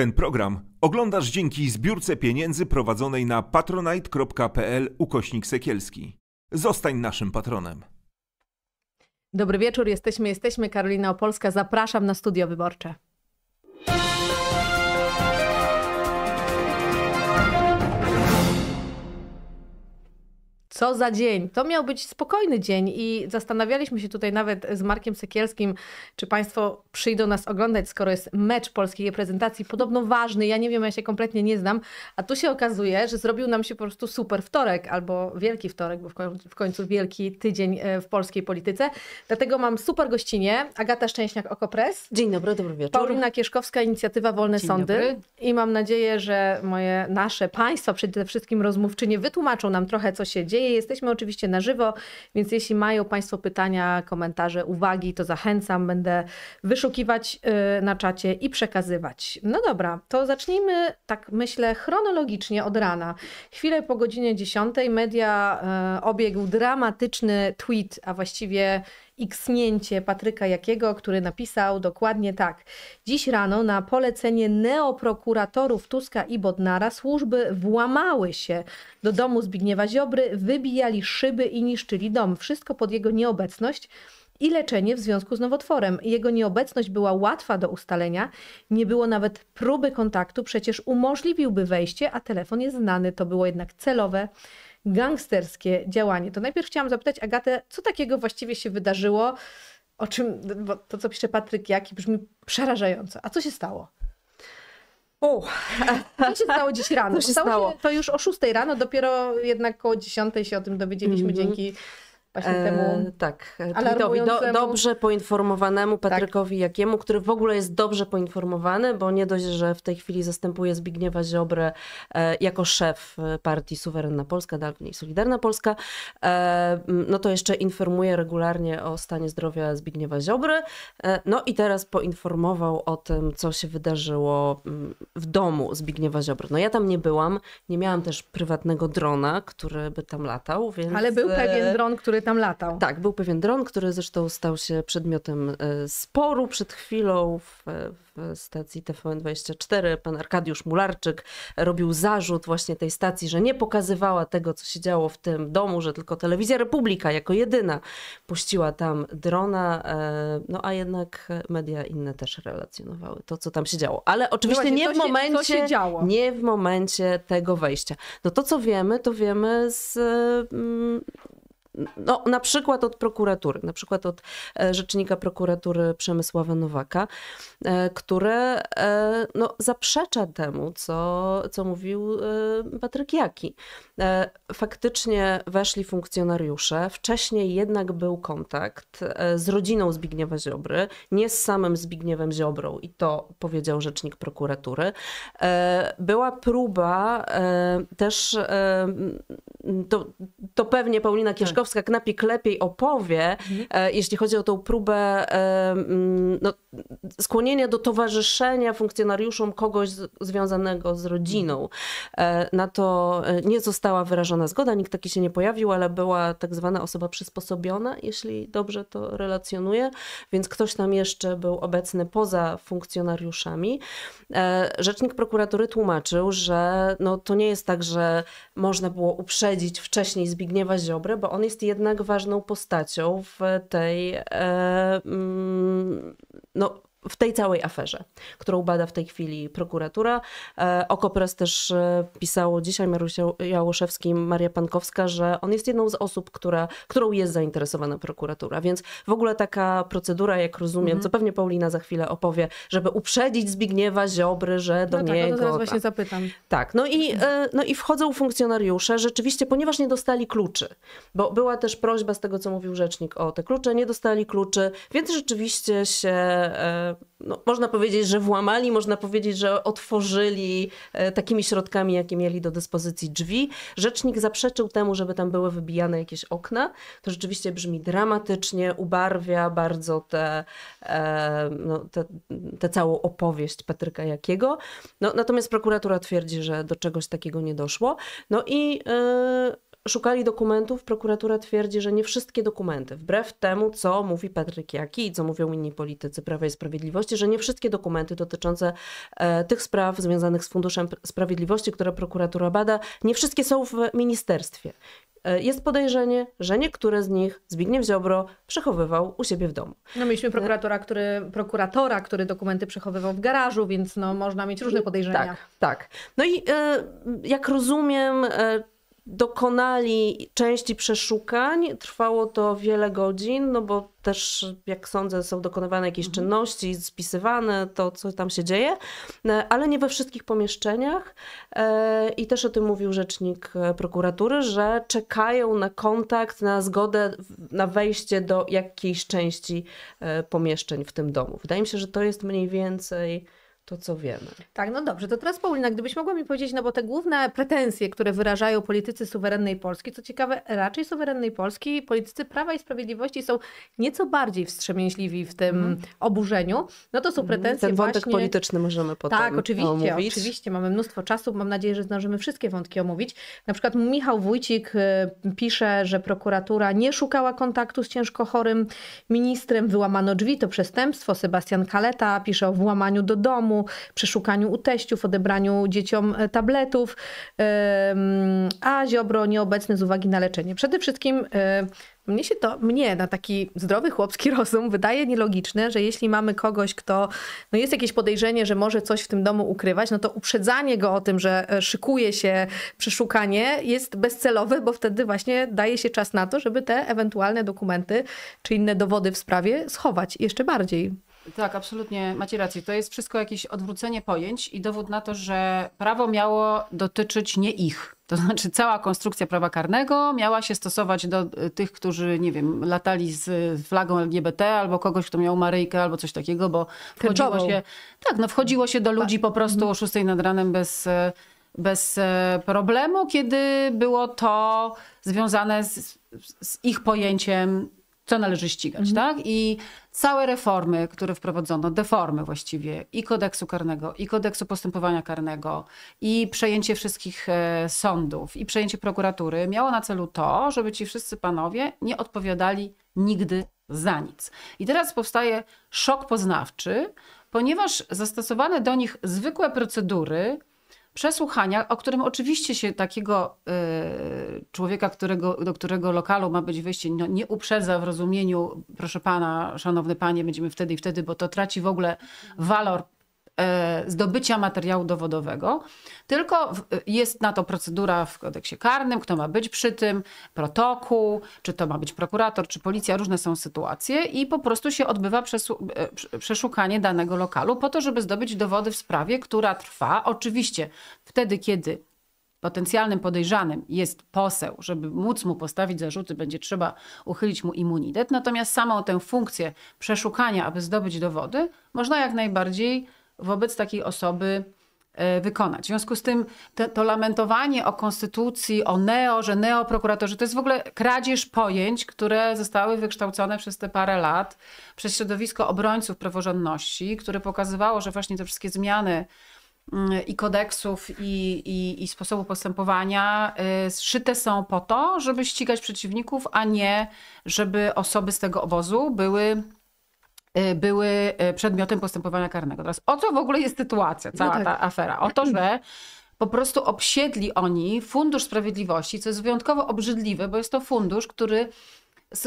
Ten program oglądasz dzięki zbiórce pieniędzy prowadzonej na patronite.pl ukośnik sekielski. Zostań naszym patronem. Dobry wieczór, jesteśmy, jesteśmy. Karolina Opolska, zapraszam na studio wyborcze. Co za dzień. To miał być spokojny dzień i zastanawialiśmy się tutaj nawet z Markiem Sekielskim, czy Państwo przyjdą nas oglądać, skoro jest mecz polskiej reprezentacji, podobno ważny, ja nie wiem, ja się kompletnie nie znam, a tu się okazuje, że zrobił nam się po prostu super wtorek albo wielki wtorek, bo w końcu wielki tydzień e, w polskiej polityce. Dlatego mam super gościnie, Agata Szczęśniak-Okopres. Dzień dobry, dobry wieczór. Paulina Kieszkowska, Inicjatywa Wolne Dzień Sądy. Dobry. I mam nadzieję, że moje, nasze, Państwa przede wszystkim rozmówczynie wytłumaczą nam trochę, co się dzieje Jesteśmy oczywiście na żywo, więc jeśli mają Państwo pytania, komentarze, uwagi, to zachęcam, będę wyszukiwać y, na czacie i przekazywać. No dobra, to zacznijmy tak myślę chronologicznie od rana. Chwilę po godzinie 10 media y, obiegł dramatyczny tweet, a właściwie iksnięcie Patryka Jakiego, który napisał dokładnie tak. Dziś rano na polecenie neoprokuratorów Tuska i Bodnara służby włamały się do domu Zbigniewa Ziobry, wybijali szyby i niszczyli dom. Wszystko pod jego nieobecność i leczenie w związku z nowotworem. Jego nieobecność była łatwa do ustalenia, nie było nawet próby kontaktu, przecież umożliwiłby wejście, a telefon jest znany. To było jednak celowe gangsterskie działanie. To najpierw chciałam zapytać Agatę, co takiego właściwie się wydarzyło, o czym, bo to co pisze Patryk Jaki brzmi przerażająco. A co się stało? O, co się stało dziś rano? Co się stało, stało? Się to już o 6 rano, dopiero jednak o 10 się o tym dowiedzieliśmy mm -hmm. dzięki właśnie e, temu. Tak, e, tak, tweetowi do, dobrze poinformowanemu tak. Patrykowi tak. Jakiemu, który w ogóle jest dobrze poinformowany, bo nie dość, że w tej chwili zastępuje Zbigniewa Ziobrę e, jako szef e, partii Suwerenna Polska, dawniej Solidarna Polska, e, no to jeszcze informuje regularnie o stanie zdrowia Zbigniewa Ziobry. E, no i teraz poinformował o tym, co się wydarzyło w domu Zbigniewa Ziobry. No ja tam nie byłam, nie miałam też prywatnego drona, który by tam latał, więc... Ale był pewien dron, który tam latał. Tak, był pewien dron, który zresztą stał się przedmiotem e, sporu przed chwilą w, w stacji TVN24. Pan Arkadiusz Mularczyk robił zarzut właśnie tej stacji, że nie pokazywała tego, co się działo w tym domu, że tylko telewizja Republika jako jedyna puściła tam drona, e, no a jednak media inne też relacjonowały to, co tam się działo. Ale oczywiście no właśnie, nie w momencie, się, się nie w momencie tego wejścia. No to, co wiemy, to wiemy z mm, no, na przykład od prokuratury, na przykład od e, rzecznika prokuratury Przemysława Nowaka, e, który e, no, zaprzecza temu, co, co mówił Patryk Jaki. E, faktycznie weszli funkcjonariusze. Wcześniej jednak był kontakt e, z rodziną Zbigniewa Ziobry, nie z samym Zbigniewem Ziobrą i to powiedział rzecznik prokuratury. E, była próba też, to, to pewnie Paulina tak. Kieszkowska-Knapik lepiej opowie, mhm. jeśli chodzi o tą próbę no, skłonienia do towarzyszenia funkcjonariuszom kogoś z, związanego z rodziną. Na to nie zostało została wyrażona zgoda, nikt taki się nie pojawił, ale była tak zwana osoba przysposobiona, jeśli dobrze to relacjonuję, więc ktoś tam jeszcze był obecny poza funkcjonariuszami. E, rzecznik prokuratury tłumaczył, że no, to nie jest tak, że można było uprzedzić wcześniej Zbigniewa Ziobrę, bo on jest jednak ważną postacią w tej e, mm, no, w tej całej aferze, którą bada w tej chwili prokuratura. E, o Kopres też e, pisało dzisiaj Marusia Jałoszewski, Maria Pankowska, że on jest jedną z osób, która, którą jest zainteresowana prokuratura. Więc w ogóle taka procedura, jak rozumiem, mhm. co pewnie Paulina za chwilę opowie, żeby uprzedzić Zbigniewa Ziobry, że do no tak, niego... No właśnie zapytam. Tak, no i, e, no i wchodzą funkcjonariusze rzeczywiście, ponieważ nie dostali kluczy, bo była też prośba z tego, co mówił rzecznik o te klucze, nie dostali kluczy, więc rzeczywiście się no, można powiedzieć, że włamali, można powiedzieć, że otworzyli e, takimi środkami, jakie mieli do dyspozycji drzwi. Rzecznik zaprzeczył temu, żeby tam były wybijane jakieś okna. To rzeczywiście brzmi dramatycznie, ubarwia bardzo tę e, no, te, te całą opowieść Patryka Jakiego. No, natomiast prokuratura twierdzi, że do czegoś takiego nie doszło. No i yy, szukali dokumentów, prokuratura twierdzi, że nie wszystkie dokumenty, wbrew temu, co mówi Patryk Jaki i co mówią inni politycy Prawa i Sprawiedliwości, że nie wszystkie dokumenty dotyczące e, tych spraw związanych z Funduszem Sprawiedliwości, które prokuratura bada, nie wszystkie są w ministerstwie. E, jest podejrzenie, że niektóre z nich Zbigniew Ziobro przechowywał u siebie w domu. No mieliśmy e, prokuratora, który, prokuratora, który dokumenty przechowywał w garażu, więc no, można mieć różne tak, podejrzenia. Tak, tak. No i e, jak rozumiem, dokonali części przeszukań. Trwało to wiele godzin, no bo też, jak sądzę, są dokonywane jakieś mhm. czynności, spisywane to, co tam się dzieje, e, ale nie we wszystkich pomieszczeniach. E, I też o tym mówił rzecznik e, prokuratury, że czekają na kontakt, na zgodę, na wejście do jakiejś części pomieszczeń w tym domu. Wydaje mi się, że to jest mniej więcej to, co wiemy. Tak, no dobrze. To teraz Paulina, gdybyś mogła mi powiedzieć, no bo te główne pretensje, które wyrażają politycy suwerennej Polski, co ciekawe, raczej suwerennej Polski, politycy Prawa i Sprawiedliwości są nieco bardziej wstrzemięźliwi w tym mm. oburzeniu. No to są mhm. pretensje Ten wątek właśnie... polityczny możemy potem Tak, oczywiście, omówić. oczywiście. Mamy mnóstwo czasu. Mam nadzieję, że zdążymy wszystkie wątki omówić. Na przykład Michał Wójcik y, pisze, że prokuratura nie szukała kontaktu z ciężko chorym ministrem, wyłamano drzwi, to przestępstwo. Sebastian Kaleta pisze o włamaniu do domu, przeszukaniu u teściów, odebraniu dzieciom e, tabletów, a Ziobro nieobecny z uwagi na leczenie. Przede wszystkim e, mnie się to, mnie na taki zdrowy chłopski rozum wydaje nielogiczne, że jeśli mamy kogoś, kto, no jest jakieś podejrzenie, że może coś w tym domu ukrywać, no to uprzedzanie go o tym, że e, szykuje się przeszukanie jest bezcelowe, bo wtedy właśnie daje się czas na to, żeby te ewentualne dokumenty czy inne dowody w sprawie schować jeszcze bardziej. Tak, absolutnie macie rację. To jest wszystko jakieś odwrócenie pojęć i dowód na to, że prawo miało dotyczyć nie ich. To znaczy cała konstrukcja prawa karnego miała się stosować do e, tych, którzy, nie wiem, latali z flagą LGBT albo kogoś, kto miał Maryjkę albo coś takiego, bo wchodziło się, tak, no wchodziło się do ludzi po prostu o 6 nad ranem bez, e, bez e, problemu, kiedy było to związane z, z ich pojęciem co należy ścigać, mhm. tak? I całe reformy, które wprowadzono, deformy właściwie i kodeksu karnego, i kodeksu postępowania karnego, i przejęcie wszystkich e, sądów, i przejęcie prokuratury, miało na celu to, żeby ci wszyscy panowie nie odpowiadali nigdy za nic. I teraz powstaje szok poznawczy, ponieważ zastosowane do nich zwykłe procedury przesłuchania, o którym oczywiście się takiego y, człowieka, którego, do którego lokalu ma być wyjście, no, nie uprzedza w rozumieniu, proszę pana, szanowny panie, będziemy wtedy i wtedy, bo to traci w ogóle walor E, zdobycia materiału dowodowego, tylko jest na to procedura w kodeksie karnym, kto ma być przy tym, protokół, czy to ma być prokurator, czy policja, różne są sytuacje i po prostu się odbywa e, przeszukanie danego lokalu po to, żeby zdobyć dowody w sprawie, która trwa. Oczywiście wtedy, kiedy potencjalnym podejrzanym jest poseł, żeby móc mu postawić zarzuty, będzie trzeba uchylić mu immunitet. Natomiast samą tę funkcję przeszukania, aby zdobyć dowody, można jak najbardziej wobec takiej osoby e, wykonać. W związku z tym te, to lamentowanie o konstytucji, o neo, że neoprokuratorzy, to jest w ogóle kradzież pojęć, które zostały wykształcone przez te parę lat przez środowisko obrońców praworządności, które pokazywało, że właśnie te wszystkie zmiany mm, i kodeksów, i, i, i sposobu postępowania zszyte e, są po to, żeby ścigać przeciwników, a nie żeby osoby z tego obozu były Y, były y, przedmiotem postępowania karnego. Teraz o co w ogóle jest sytuacja, no cała no tak. ta afera? O to, że po prostu obsiedli oni Fundusz Sprawiedliwości, co jest wyjątkowo obrzydliwe, bo jest to fundusz, który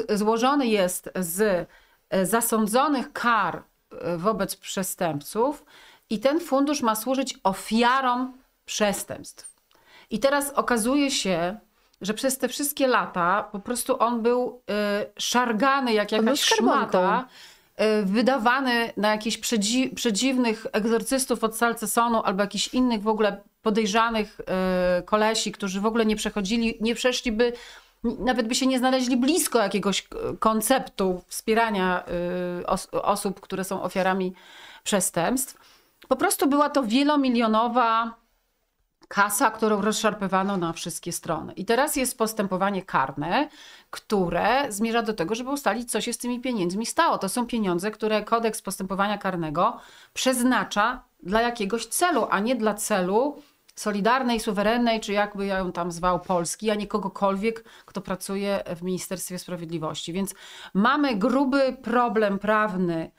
złożony jest z y, zasądzonych kar wobec przestępców i ten fundusz ma służyć ofiarom przestępstw. I teraz okazuje się, że przez te wszystkie lata po prostu on był y, szargany jak jakaś szmata Y, wydawany na jakichś przedzi przedziwnych egzorcystów od Salcesonu albo jakichś innych w ogóle podejrzanych y, kolesi, którzy w ogóle nie przechodzili, nie przeszliby, nawet by się nie znaleźli blisko jakiegoś konceptu wspierania y, os osób, które są ofiarami przestępstw. Po prostu była to wielomilionowa kasa, którą rozszarpywano na wszystkie strony. I teraz jest postępowanie karne, które zmierza do tego, żeby ustalić, co się z tymi pieniędzmi stało. To są pieniądze, które kodeks postępowania karnego przeznacza dla jakiegoś celu, a nie dla celu solidarnej, suwerennej, czy jakby ja ją tam zwał Polski, a nie kogokolwiek, kto pracuje w Ministerstwie Sprawiedliwości. Więc mamy gruby problem prawny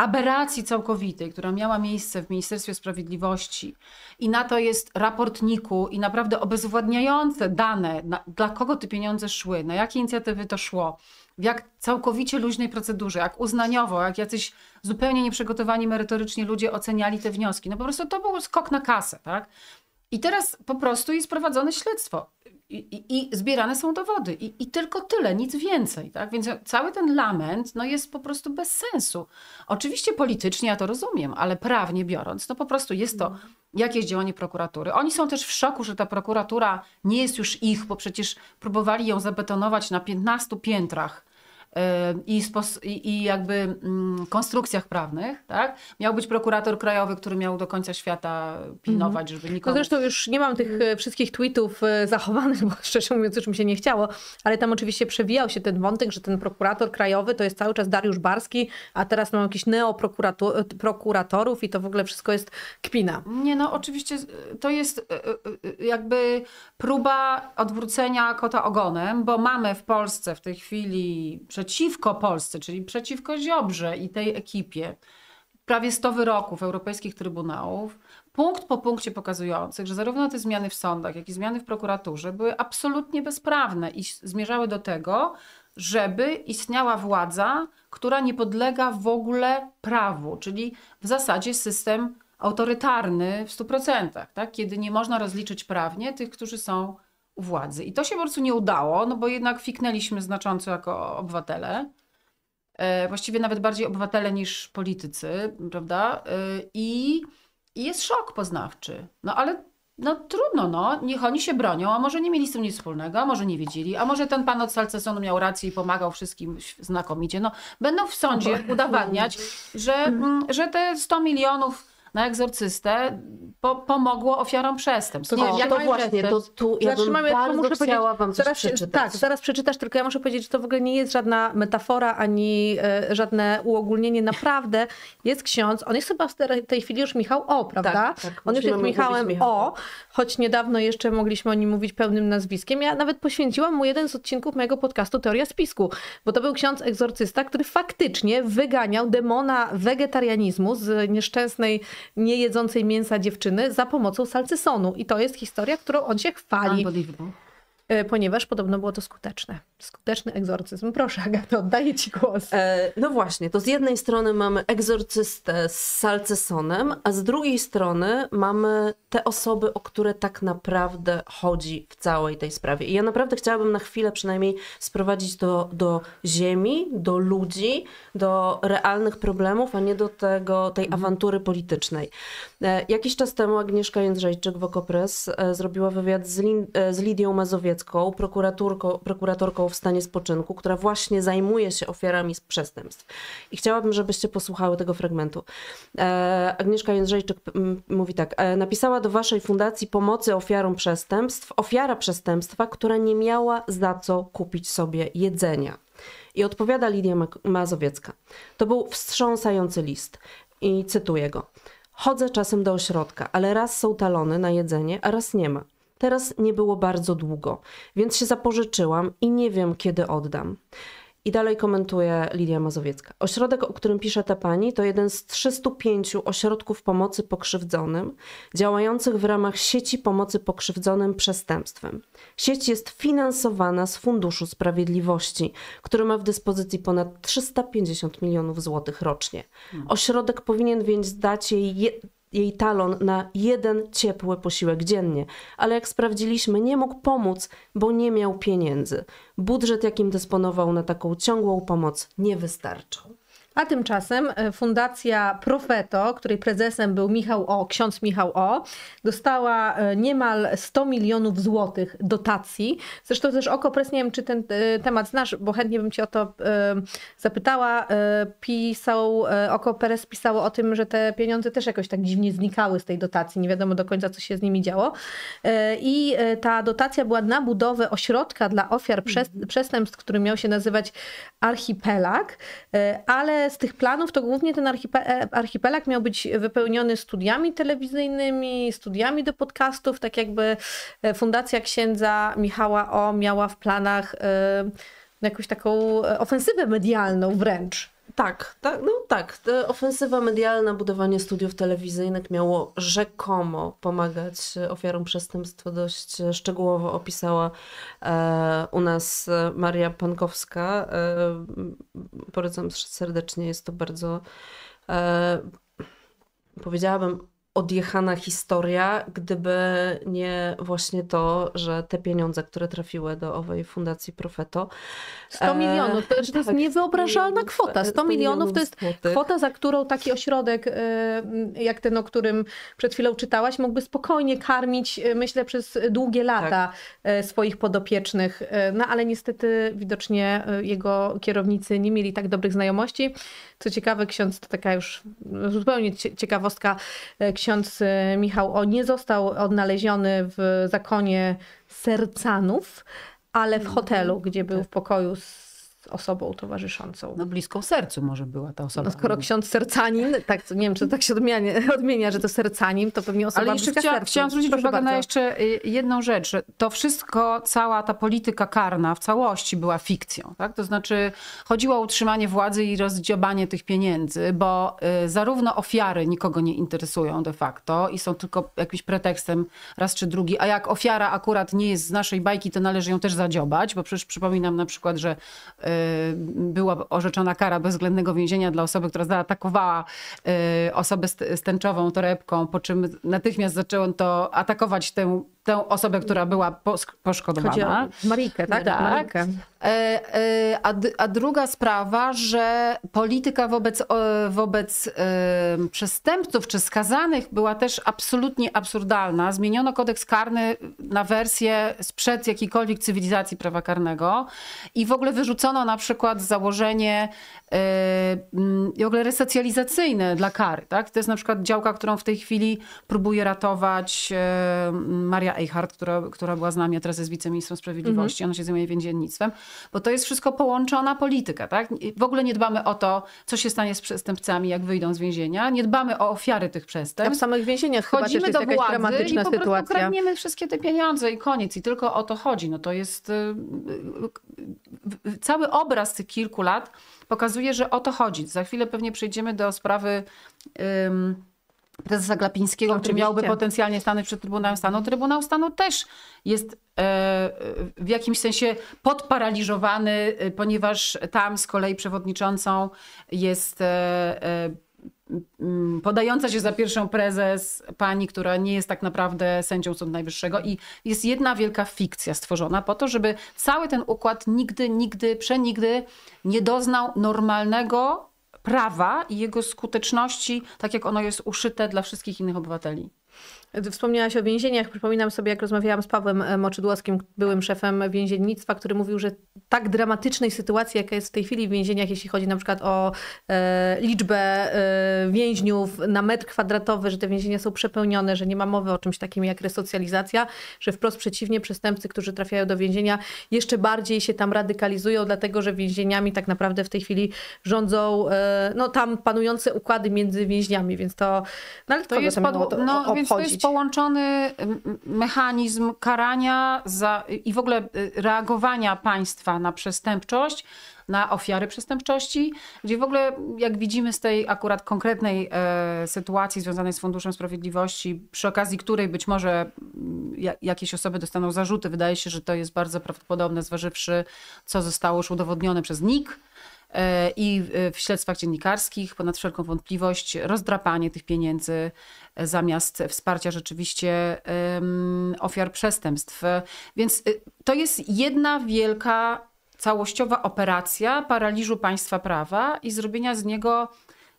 aberracji całkowitej, która miała miejsce w Ministerstwie Sprawiedliwości i na to jest raportniku i naprawdę obezwładniające dane, na, dla kogo te pieniądze szły, na jakie inicjatywy to szło, w jak całkowicie luźnej procedurze, jak uznaniowo, jak jacyś zupełnie nieprzygotowani merytorycznie ludzie oceniali te wnioski. No po prostu to był skok na kasę, tak? I teraz po prostu jest prowadzone śledztwo. I, i, i, zbierane są dowody I, i, tylko tyle, nic więcej. Tak? Więc cały ten lament no, jest po prostu bez sensu. Oczywiście politycznie ja to rozumiem, ale prawnie biorąc, no po prostu jest to mhm. jakieś działanie prokuratury. Oni są też w szoku, że ta prokuratura nie jest już ich, bo przecież próbowali ją zabetonować na 15 piętrach i, i jakby mm, konstrukcjach prawnych, tak? Miał być prokurator krajowy, który miał do końca świata pilnować, mhm. żeby nikogo... No zresztą już nie mam tych e, wszystkich tweetów e, zachowanych, bo szczerze mówiąc już mi się nie chciało, ale tam oczywiście przewijał się ten wątek, że ten prokurator krajowy to jest cały czas Dariusz Barski, a teraz mam jakiś neoprokuratorów e, i to w ogóle wszystko jest kpina. Nie no, oczywiście to jest jakby próba odwrócenia kota ogonem, bo mamy w Polsce w tej chwili, przeciwko Polsce, czyli przeciwko Ziobrze i tej ekipie, prawie 100 wyroków europejskich trybunałów, punkt po punkcie pokazujących, że zarówno te zmiany w sądach, jak i zmiany w prokuraturze były absolutnie bezprawne i zmierzały do tego, żeby istniała władza, która nie podlega w ogóle prawu, czyli w zasadzie system autorytarny w 100%, tak? kiedy nie można rozliczyć prawnie tych, którzy są władzy. I to się po prostu nie udało, no bo jednak fiknęliśmy znacząco jako obywatele. E, właściwie nawet bardziej obywatele niż politycy, prawda? E, I, i jest szok poznawczy. No ale no trudno, no. Niech oni się bronią, a może nie mieli z tym nic wspólnego, a może nie wiedzieli, a może ten pan od Salcesonu miał rację i pomagał wszystkim znakomicie. No, będą w sądzie udowadniać, że, mm. Mm, że te 100 milionów na egzorcystę po, pomogło ofiarom przestępstw. Nie, o, to, to właśnie, to tu ja znaczy, bym bardzo muszę chciała wam coś zaraz, przeczytać. Tak, zaraz przeczytasz, tylko ja muszę powiedzieć, że to w ogóle nie jest żadna metafora, ani e, żadne uogólnienie. Naprawdę jest ksiądz, on jest chyba w tej chwili już Michał O, prawda? Tak, tak, on już jest Michałem Michał. O, choć niedawno jeszcze mogliśmy o nim mówić pełnym nazwiskiem. Ja nawet poświęciłam mu jeden z odcinków mojego podcastu Teoria Spisku, bo to był ksiądz egzorcysta, który faktycznie wyganiał demona wegetarianizmu z nieszczęsnej niejedzącej mięsa dziewczyny za pomocą salcysonu. I to jest historia, którą on się chwali. Unbelievable. E, ponieważ podobno było to skuteczne. Skuteczny egzorcyzm. Proszę, Agato, oddaję Ci głos. E, no właśnie, to z jednej strony mamy egzorcystę z salcesonem, a z drugiej strony mamy te osoby, o które tak naprawdę chodzi w całej tej sprawie. I ja naprawdę chciałabym na chwilę przynajmniej sprowadzić to do ziemi, do ludzi, do realnych problemów, a nie do tego, tej mhm. awantury politycznej. E, jakiś czas temu Agnieszka Jędrzejczyk w Okopres e, zrobiła wywiad z, Lin e, z Lidią Mazowiecką, prokuratorką w stanie spoczynku, która właśnie zajmuje się ofiarami przestępstw. I chciałabym, żebyście posłuchały tego fragmentu. Agnieszka Jędrzejczyk mówi tak. Napisała do waszej fundacji pomocy ofiarom przestępstw ofiara przestępstwa, która nie miała za co kupić sobie jedzenia. I odpowiada Lidia Mazowiecka. To był wstrząsający list i cytuję go. Chodzę czasem do ośrodka, ale raz są talony na jedzenie, a raz nie ma. Teraz nie było bardzo długo, więc się zapożyczyłam i nie wiem, kiedy oddam. I dalej komentuje Lidia Mazowiecka. Ośrodek, o którym pisze ta pani, to jeden z 305 ośrodków pomocy pokrzywdzonym, działających w ramach sieci pomocy pokrzywdzonym przestępstwem. Sieć jest finansowana z Funduszu Sprawiedliwości, który ma w dyspozycji ponad 350 milionów złotych rocznie. Hmm. Ośrodek powinien więc dać jej jej talon na jeden ciepły posiłek dziennie, ale jak sprawdziliśmy, nie mógł pomóc, bo nie miał pieniędzy. Budżet, jakim dysponował na taką ciągłą pomoc, nie wystarczał. A tymczasem e, Fundacja Profeto, której prezesem był Michał O, ksiądz Michał O, dostała e, niemal 100 milionów złotych dotacji. Zresztą też Okopres, nie wiem czy ten e, temat znasz, bo chętnie bym cię o to zapytała. Pisał, Okopres pisało o tym, że te pieniądze też jakoś tak dziwnie znikały z tej dotacji. Nie wiadomo do końca, co się z nimi działo. I ta dotacja była na budowę ośrodka dla ofiar przestępstw, który miał się nazywać Archipelag, ale z tych planów to głównie ten e, archipelag miał być wypełniony studiami telewizyjnymi, studiami do podcastów, tak jakby e, Fundacja Księdza Michała O miała w planach e, jakąś taką ofensywę medialną wręcz tak, tak, no tak. ofensywa medialna, budowanie studiów telewizyjnych miało rzekomo pomagać ofiarom przestępstwa. Dość szczegółowo opisała e, u nas Maria Pankowska. E, polecam serdecznie, jest to bardzo. E, powiedziałabym odjechana historia, gdyby nie właśnie to, że te pieniądze, które trafiły do owej fundacji Profeto. 100 e, milionów, znaczy, to, jest tak, jest niewyobrażalna kwota. 100, 100 milionów to jest złotych. kwota, za którą taki ośrodek, e, jak ten, o którym przed chwilą czytałaś, mógłby spokojnie karmić, e, myślę, przez długie lata tak. swoich podopiecznych. No ale niestety widocznie jego kierownicy nie mieli tak dobrych znajomości. Co ciekawe, ksiądz to taka już zupełnie ciekawostka, ksiądz e, Michał o, nie został odnaleziony w zakonie sercanów, ale w mhm. hotelu, gdzie był tak. w pokoju z osobą towarzyszącą. No bliską sercu może była ta osoba. No skoro ksiądz sercanin, tak, nie wiem, czy tak się odmienia, odmienia że to sercanin, to pewnie osoba Ale jeszcze bliska chciałam zwrócić uwagę bardzo. na jeszcze y, jedną rzecz, że to wszystko, cała ta polityka karna w całości była fikcją, tak? To znaczy chodziło o utrzymanie władzy i rozdziobanie tych pieniędzy, bo y, zarówno ofiary nikogo nie interesują de facto i są tylko jakimś pretekstem raz czy drugi, a jak ofiara akurat nie jest z naszej bajki, to należy ją też zadziobać, bo przecież przypominam na przykład, że y, Y, była orzeczona kara bezwzględnego więzienia dla osoby, która zaatakowała y, osobę stęczową torebką, po czym natychmiast zaczęło to atakować tę tę osobę, która była poszkodowana. Chodzi o Marikę, tak? tak. Marikę. E, e, a, a, druga sprawa, że polityka wobec, wobec przestępców czy skazanych była też absolutnie absurdalna. Zmieniono kodeks karny na wersję sprzed jakiejkolwiek cywilizacji prawa karnego i w ogóle wyrzucono na przykład założenie w ogóle resocjalizacyjne dla kary. Tak? To jest na przykład działka, którą w tej chwili próbuje ratować Maria Maja Eichhardt, która, która była z nami, a teraz jest wiceministrem sprawiedliwości, mhm. ona się zajmuje więziennictwem, bo to jest wszystko połączona polityka, tak? W ogóle nie dbamy o to, co się stanie z przestępcami, jak wyjdą z więzienia, nie dbamy o ofiary tych przestępstw. Tak, w samych więzieniach Chodzimy chyba też do władzy dramatyczna i po sytuacja. prostu kradniemy wszystkie te pieniądze i koniec. I tylko o to chodzi. No to jest y, y, y, cały obraz tych kilku lat pokazuje, że o to chodzi. Za chwilę pewnie przejdziemy do sprawy prezesa Glapińskiego, czy miałby potencjalnie stanąć przed Trybunałem Stanu. Trybunał Stanu też jest e, w jakimś sensie podparaliżowany, e, ponieważ tam z kolei przewodniczącą jest e, podająca się za pierwszą prezes pani, która nie jest tak naprawdę sędzią Sądu Najwyższego i jest jedna wielka fikcja stworzona po to, żeby cały ten układ nigdy, nigdy, przenigdy nie doznał normalnego prawa i jego skuteczności, tak jak ono jest uszyte dla wszystkich innych obywateli. Wspomniałaś o więzieniach. Przypominam sobie, jak rozmawiałam z Pawłem e, Moczydłowskim, byłym szefem więziennictwa, który mówił, że tak dramatycznej sytuacji, jaka jest w tej chwili w więzieniach, jeśli chodzi na przykład o e, liczbę e, więźniów na metr kwadratowy, że te więzienia są przepełnione, że nie ma mowy o czymś takim jak resocjalizacja, że wprost przeciwnie, przestępcy, którzy trafiają do więzienia, jeszcze bardziej się tam radykalizują, dlatego że więzieniami tak naprawdę w tej chwili rządzą e, no, tam panujące układy między więźniami, więc to... No, ale to jest padło. Więc chodzić. to jest połączony mechanizm karania za, i w ogóle y, reagowania państwa na przestępczość, na ofiary przestępczości, gdzie w ogóle, jak widzimy z tej akurat konkretnej e, sytuacji związanej z Funduszem Sprawiedliwości, przy okazji której być może ja, jakieś osoby dostaną zarzuty, wydaje się, że to jest bardzo prawdopodobne, zważywszy, co zostało już udowodnione przez NIK e, i w śledztwach dziennikarskich ponad wszelką wątpliwość rozdrapanie tych pieniędzy zamiast wsparcia rzeczywiście ofiar przestępstw. Więc y, to jest jedna wielka, całościowa operacja paraliżu państwa prawa i zrobienia z niego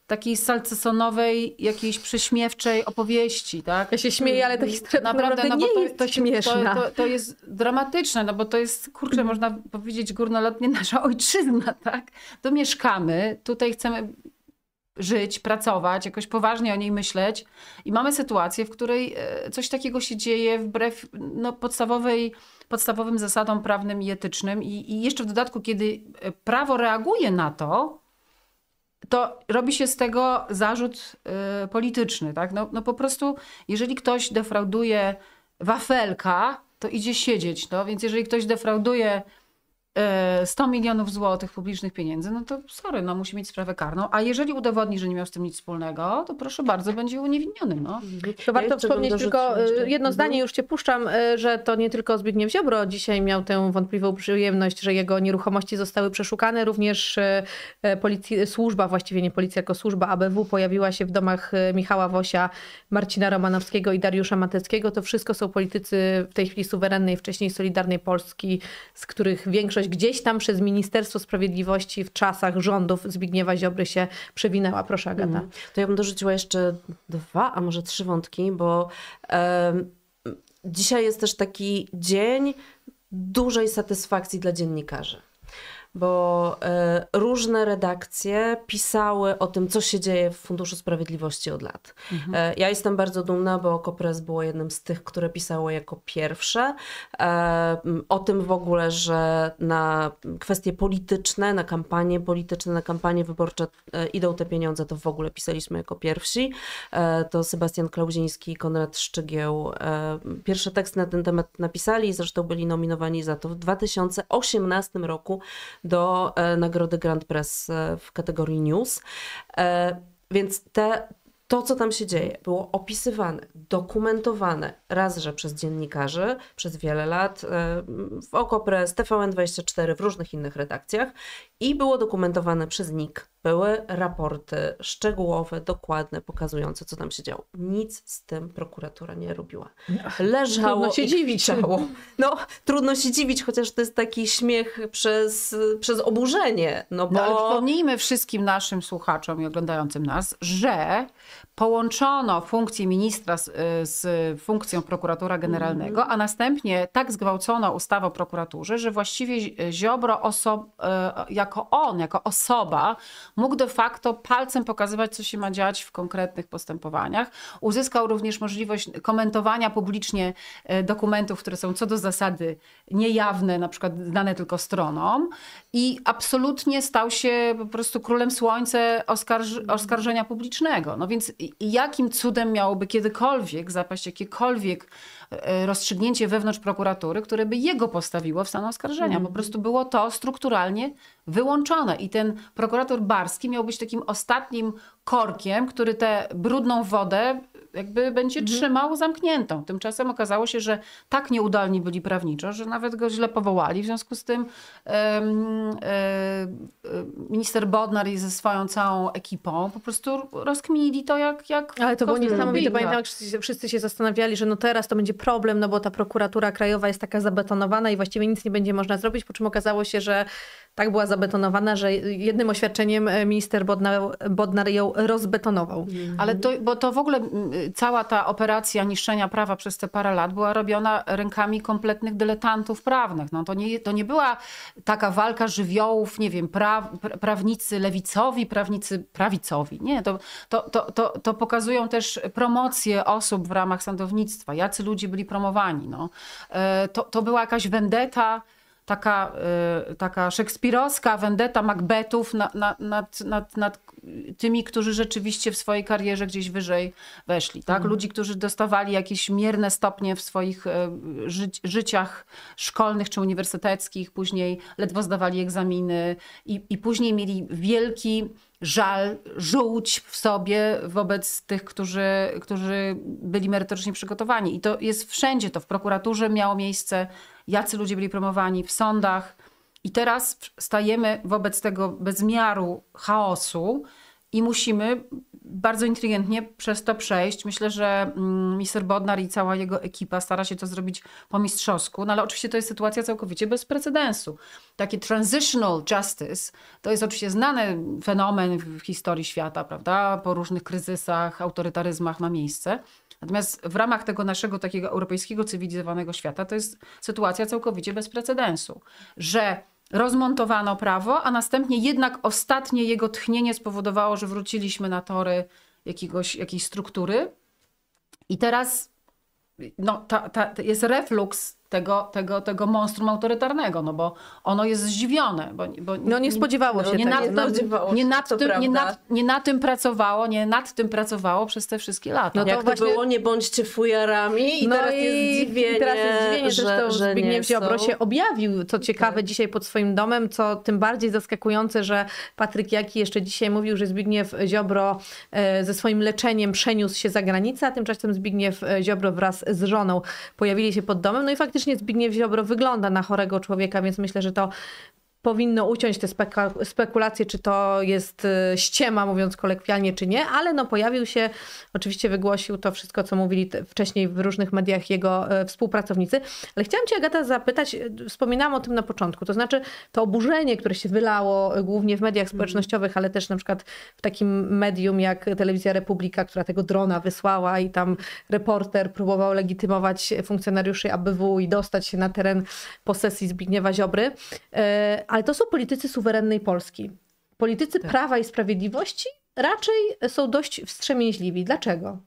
takiej salcesonowej, jakiejś prześmiewczej opowieści, tak? Ja się śmieję, ale ta historia naprawdę, naprawdę no, nie jest to, śmieszne, To, to, to, jest dramatyczne, no bo to jest, kurczę, można powiedzieć górnolotnie nasza ojczyzna, tak? Tu mieszkamy, tutaj chcemy żyć, pracować, jakoś poważnie o niej myśleć. I mamy sytuację, w której e, coś takiego się dzieje wbrew no, podstawowej, podstawowym zasadom prawnym i etycznym. I, I jeszcze w dodatku, kiedy e, prawo reaguje na to, to robi się z tego zarzut y, polityczny. Tak? No, no po prostu, jeżeli ktoś defrauduje wafelka, to idzie siedzieć. No? Więc jeżeli ktoś defrauduje 100 e, milionów złotych publicznych pieniędzy, no to sorry, no musi mieć sprawę karną. A jeżeli udowodni, że nie miał z tym nic wspólnego, to proszę bardzo, będzie uniewinnionym. No. To warto wspomnieć tylko e, jedno mhm. zdanie, już cię puszczam, e, że to nie tylko Zbigniew Ziobro dzisiaj miał tę wątpliwą przyjemność, że jego nieruchomości zostały przeszukane, również policji, służba, właściwie nie policja, jako służba ABW pojawiła się w domach Michała Wosia, Marcina Romanowskiego i Dariusza Mateckiego. To wszystko są politycy w tej chwili suwerennej, wcześniej Solidarnej Polski, z których większość większość gdzieś tam przez Ministerstwo Sprawiedliwości w czasach rządów Zbigniewa Ziobry się przewinęła. Proszę Agata. Mm. To ja bym dorzuciła jeszcze dwa, a może trzy wątki, bo dzisiaj jest też taki dzień dużej satysfakcji dla dziennikarzy bo e, różne redakcje pisały o tym, co się dzieje w Funduszu Sprawiedliwości od lat. Mhm. E, ja jestem bardzo dumna, bo Kopres było jednym z tych, które pisało jako pierwsze e, o tym w ogóle, że na kwestie polityczne, na kampanie polityczne, na kampanie wyborcze idą te pieniądze, to w ogóle pisaliśmy jako pierwsi. To Sebastian Klauziński i Konrad Szczygieł pierwsze teksty na ten temat napisali, zresztą byli nominowani za to w 2018 roku do e, nagrody Grand Press e, w kategorii News. E, więc te, to, co tam się dzieje, było opisywane, dokumentowane raz, że przez dziennikarzy przez wiele lat w Okopres, TVN24, w różnych innych redakcjach i było dokumentowane przez NIK były raporty szczegółowe, dokładne, pokazujące, co tam się działo. Nic z tym prokuratura nie robiła. Leżało. Trudno się dziwić. No, trudno się dziwić, chociaż to jest taki śmiech przez, przez oburzenie. No, bo... no ale przypomnijmy wszystkim naszym słuchaczom i oglądającym nas, że połączono funkcję ministra z, z, funkcją prokuratora generalnego, a następnie tak zgwałcono ustawę o prokuraturze, że właściwie Ziobro e, jako on, jako osoba mógł de facto palcem pokazywać, co się ma dziać w konkretnych postępowaniach. Uzyskał również możliwość komentowania publicznie e, dokumentów, które są co do zasady niejawne, na przykład znane tylko stronom i absolutnie stał się po prostu królem słońce oskarż oskarżenia publicznego. No więc i jakim cudem miałoby kiedykolwiek zapaść jakiekolwiek e, rozstrzygnięcie wewnątrz prokuratury, które by jego postawiło w stan oskarżenia? Po mhm. prostu było to strukturalnie wyłączone. I ten prokurator Barski miał być takim ostatnim korkiem, który tę brudną wodę jakby będzie mhm. trzymał zamkniętą. Tymczasem okazało się, że tak nieudolni byli prawniczo, że nawet go źle powołali. W związku z tym um, minister Bodnar i ze swoją całą ekipą po prostu rozkminili to jak... jak Ale to było niesamowite. Pamiętam, no. jak wszyscy, się zastanawiali, że no teraz to będzie problem, no bo ta prokuratura krajowa jest taka zabetonowana i właściwie nic nie będzie można zrobić, po czym okazało się, że tak była zabetonowana, że jednym oświadczeniem e, minister Bodnar, Bodnar ją rozbetonował. Ale to, bo to w ogóle cała ta operacja niszczenia prawa przez te parę lat była robiona rękami kompletnych dyletantów prawnych. No to, nie, to nie była taka walka żywiołów, nie wiem, pra, prawnicy lewicowi, prawnicy prawicowi. Nie, to, to, to, to, to pokazują też promocje osób w ramach sądownictwa, jacy ludzie byli promowani. No. E, to, to była jakaś wendeta taka, y, taka szekspirowska wendeta Macbethów nad, nad, nad, nad, tymi, którzy rzeczywiście w swojej karierze gdzieś wyżej weszli. Tak? Mhm. Ludzi, którzy dostawali jakieś mierne stopnie w swoich y, ży życiach szkolnych czy uniwersyteckich, później ledwo zdawali egzaminy i, i później mieli wielki żal, żółć w sobie wobec tych, którzy, którzy byli merytorycznie przygotowani. I to jest wszędzie to. W prokuraturze miało miejsce jacy ludzie byli promowani w sądach. I teraz stajemy wobec tego bezmiaru chaosu i musimy bardzo inteligentnie przez to przejść. Myślę, że minister mm, Bodnar i cała jego ekipa stara się to zrobić po mistrzowsku, no ale oczywiście to jest sytuacja całkowicie bez precedensu. Takie transitional justice to jest oczywiście znany fenomen w historii świata, prawda? Po różnych kryzysach, autorytaryzmach ma miejsce. Natomiast w ramach tego naszego takiego europejskiego cywilizowanego świata to jest sytuacja całkowicie bez precedensu, że rozmontowano prawo, a następnie jednak ostatnie jego tchnienie spowodowało, że wróciliśmy na tory jakiegoś, jakiejś struktury. I teraz no, ta, ta, jest refluks tego, tego, tego monstrum autorytarnego, no bo ono jest zdziwione. Bo, bo no nie spodziewało się nie, nad, nie, tym, pracowało, nie nad tym pracowało przez te wszystkie lata. No to Jak to było, nie bądźcie fujarami i no teraz i, jest zdziwienie, i teraz jest zdziwienie że, zresztą że Zbigniew Ziobro się objawił, co tak. ciekawe tak. dzisiaj pod swoim domem, co tym bardziej zaskakujące, że Patryk Jaki jeszcze dzisiaj mówił, że Zbigniew Ziobro e, ze swoim leczeniem przeniósł się za granicę, a tymczasem Zbigniew e, Ziobro wraz z żoną pojawili się pod domem, no i faktycznie faktycznie Zbigniew Ziobro wygląda na chorego człowieka, więc myślę, że to powinno uciąć te spekulacje, czy to jest y, ściema, mówiąc kolekwialnie, czy nie, ale no pojawił się, oczywiście wygłosił to wszystko, co mówili wcześniej w różnych mediach jego y, współpracownicy, ale chciałam Cię Agata zapytać, y, wspominałam o tym na początku, to znaczy to oburzenie, które się wylało głównie w mediach mhm. społecznościowych, ale też na przykład w takim medium jak Telewizja Republika, która tego drona wysłała i tam reporter próbował legitymować funkcjonariuszy ABW i dostać się na teren posesji Zbigniewa Ziobry, ale to są politycy suwerennej Polski. Politycy tak. Prawa i Sprawiedliwości raczej są dość wstrzemięźliwi. Dlaczego?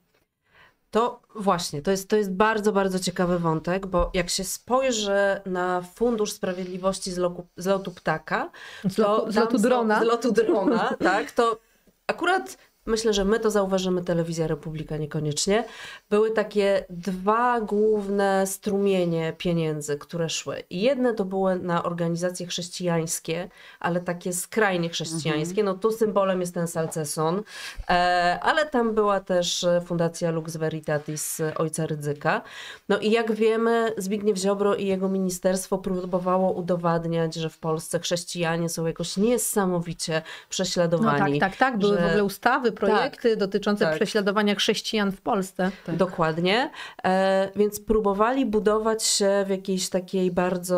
To właśnie, to jest, to jest bardzo, bardzo ciekawy wątek, bo jak się spojrzy na Fundusz Sprawiedliwości z, loku, z lotu ptaka, z, z lotu drona, z lotu drona tak, to akurat myślę, że my to zauważymy, Telewizja Republika niekoniecznie, były takie dwa główne strumienie pieniędzy, które szły. Jedne to były na organizacje chrześcijańskie, ale takie skrajnie chrześcijańskie. Mhm. No tu symbolem jest ten Salceson, e, ale tam była też Fundacja Lux Veritatis ojca Rydzyka. No i jak wiemy, Zbigniew Ziobro i jego ministerstwo próbowało udowadniać, że w Polsce chrześcijanie są jakoś niesamowicie prześladowani. No tak, tak, tak. Były że... w ogóle ustawy projekty tak, dotyczące tak. prześladowania chrześcijan w Polsce. Tak. Dokładnie. E, więc próbowali budować się w jakiejś takiej bardzo,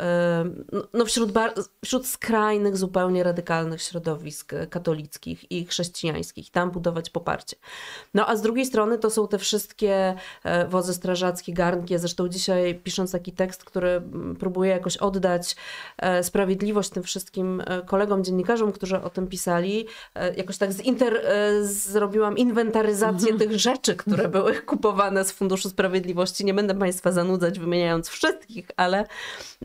e, no, no wśród, bar, wśród skrajnych, zupełnie radykalnych środowisk katolickich i chrześcijańskich. Tam budować poparcie. No a z drugiej strony to są te wszystkie e, wozy strażackie, garnki. Zresztą dzisiaj pisząc taki tekst, który mm, próbuje jakoś oddać e, sprawiedliwość tym wszystkim e, kolegom dziennikarzom, którzy o tym pisali, jakoś tak zinter, E, zrobiłam inwentaryzację mhm. tych rzeczy, które mhm. były kupowane z Funduszu Sprawiedliwości. Nie będę Państwa zanudzać wymieniając wszystkich, ale,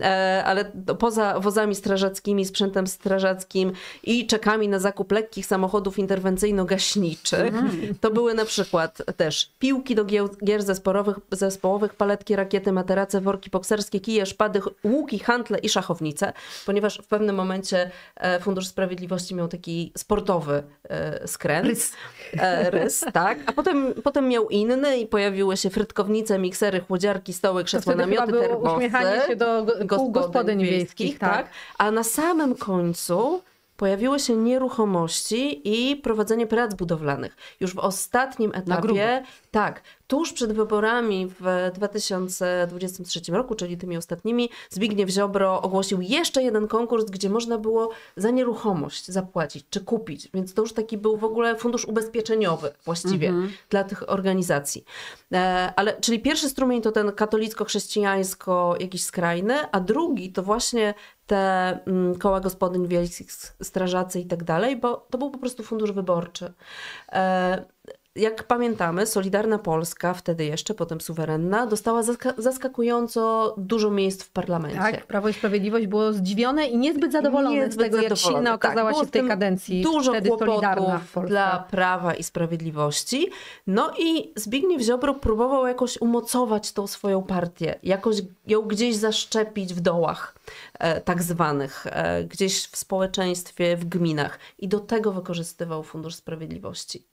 e, ale poza wozami strażackimi, sprzętem strażackim i czekami na zakup lekkich samochodów interwencyjno-gaśniczych, mhm. to były na przykład też piłki do gier zespołowych, zespołowych paletki, rakiety, materace, worki bokserskie, kije, szpady, łuki, handle i szachownice, ponieważ w pewnym momencie e, Fundusz Sprawiedliwości miał taki sportowy skręt Rys. E, rys, tak. A potem, potem miał inny i pojawiły się frytkownice, miksery, chłodziarki, stołek, krzesła, namioty, termosy. uśmiechanie się do gospodyń, gospodyń wiejskich, tak. tak. A na samym końcu pojawiły się nieruchomości i prowadzenie prac budowlanych. Już w ostatnim etapie tak, tuż przed wyborami w 2023 roku, czyli tymi ostatnimi, Zbigniew Ziobro ogłosił jeszcze jeden konkurs, gdzie można było za nieruchomość zapłacić czy kupić, więc to już taki był w ogóle fundusz ubezpieczeniowy właściwie mhm. dla tych organizacji. E, ale, czyli pierwszy strumień to ten katolicko-chrześcijańsko jakiś skrajny, a drugi to właśnie te mm, koła gospodyń wielkich, strażacy i tak dalej, bo to był po prostu fundusz wyborczy. E, jak pamiętamy, Solidarna Polska, wtedy jeszcze, potem suwerenna, dostała zaskakująco dużo miejsc w parlamencie. Tak, Prawo i Sprawiedliwość było zdziwione i niezbyt zadowolone niezbyt z tego, jak silna tak. okazała tak, się w tej kadencji dużo wtedy Polska dla Prawa i Sprawiedliwości. No i Zbigniew Ziobro próbował jakoś umocować tą swoją partię, jakoś ją gdzieś zaszczepić w dołach e, tak zwanych, e, gdzieś w społeczeństwie, w gminach i do tego wykorzystywał Fundusz Sprawiedliwości.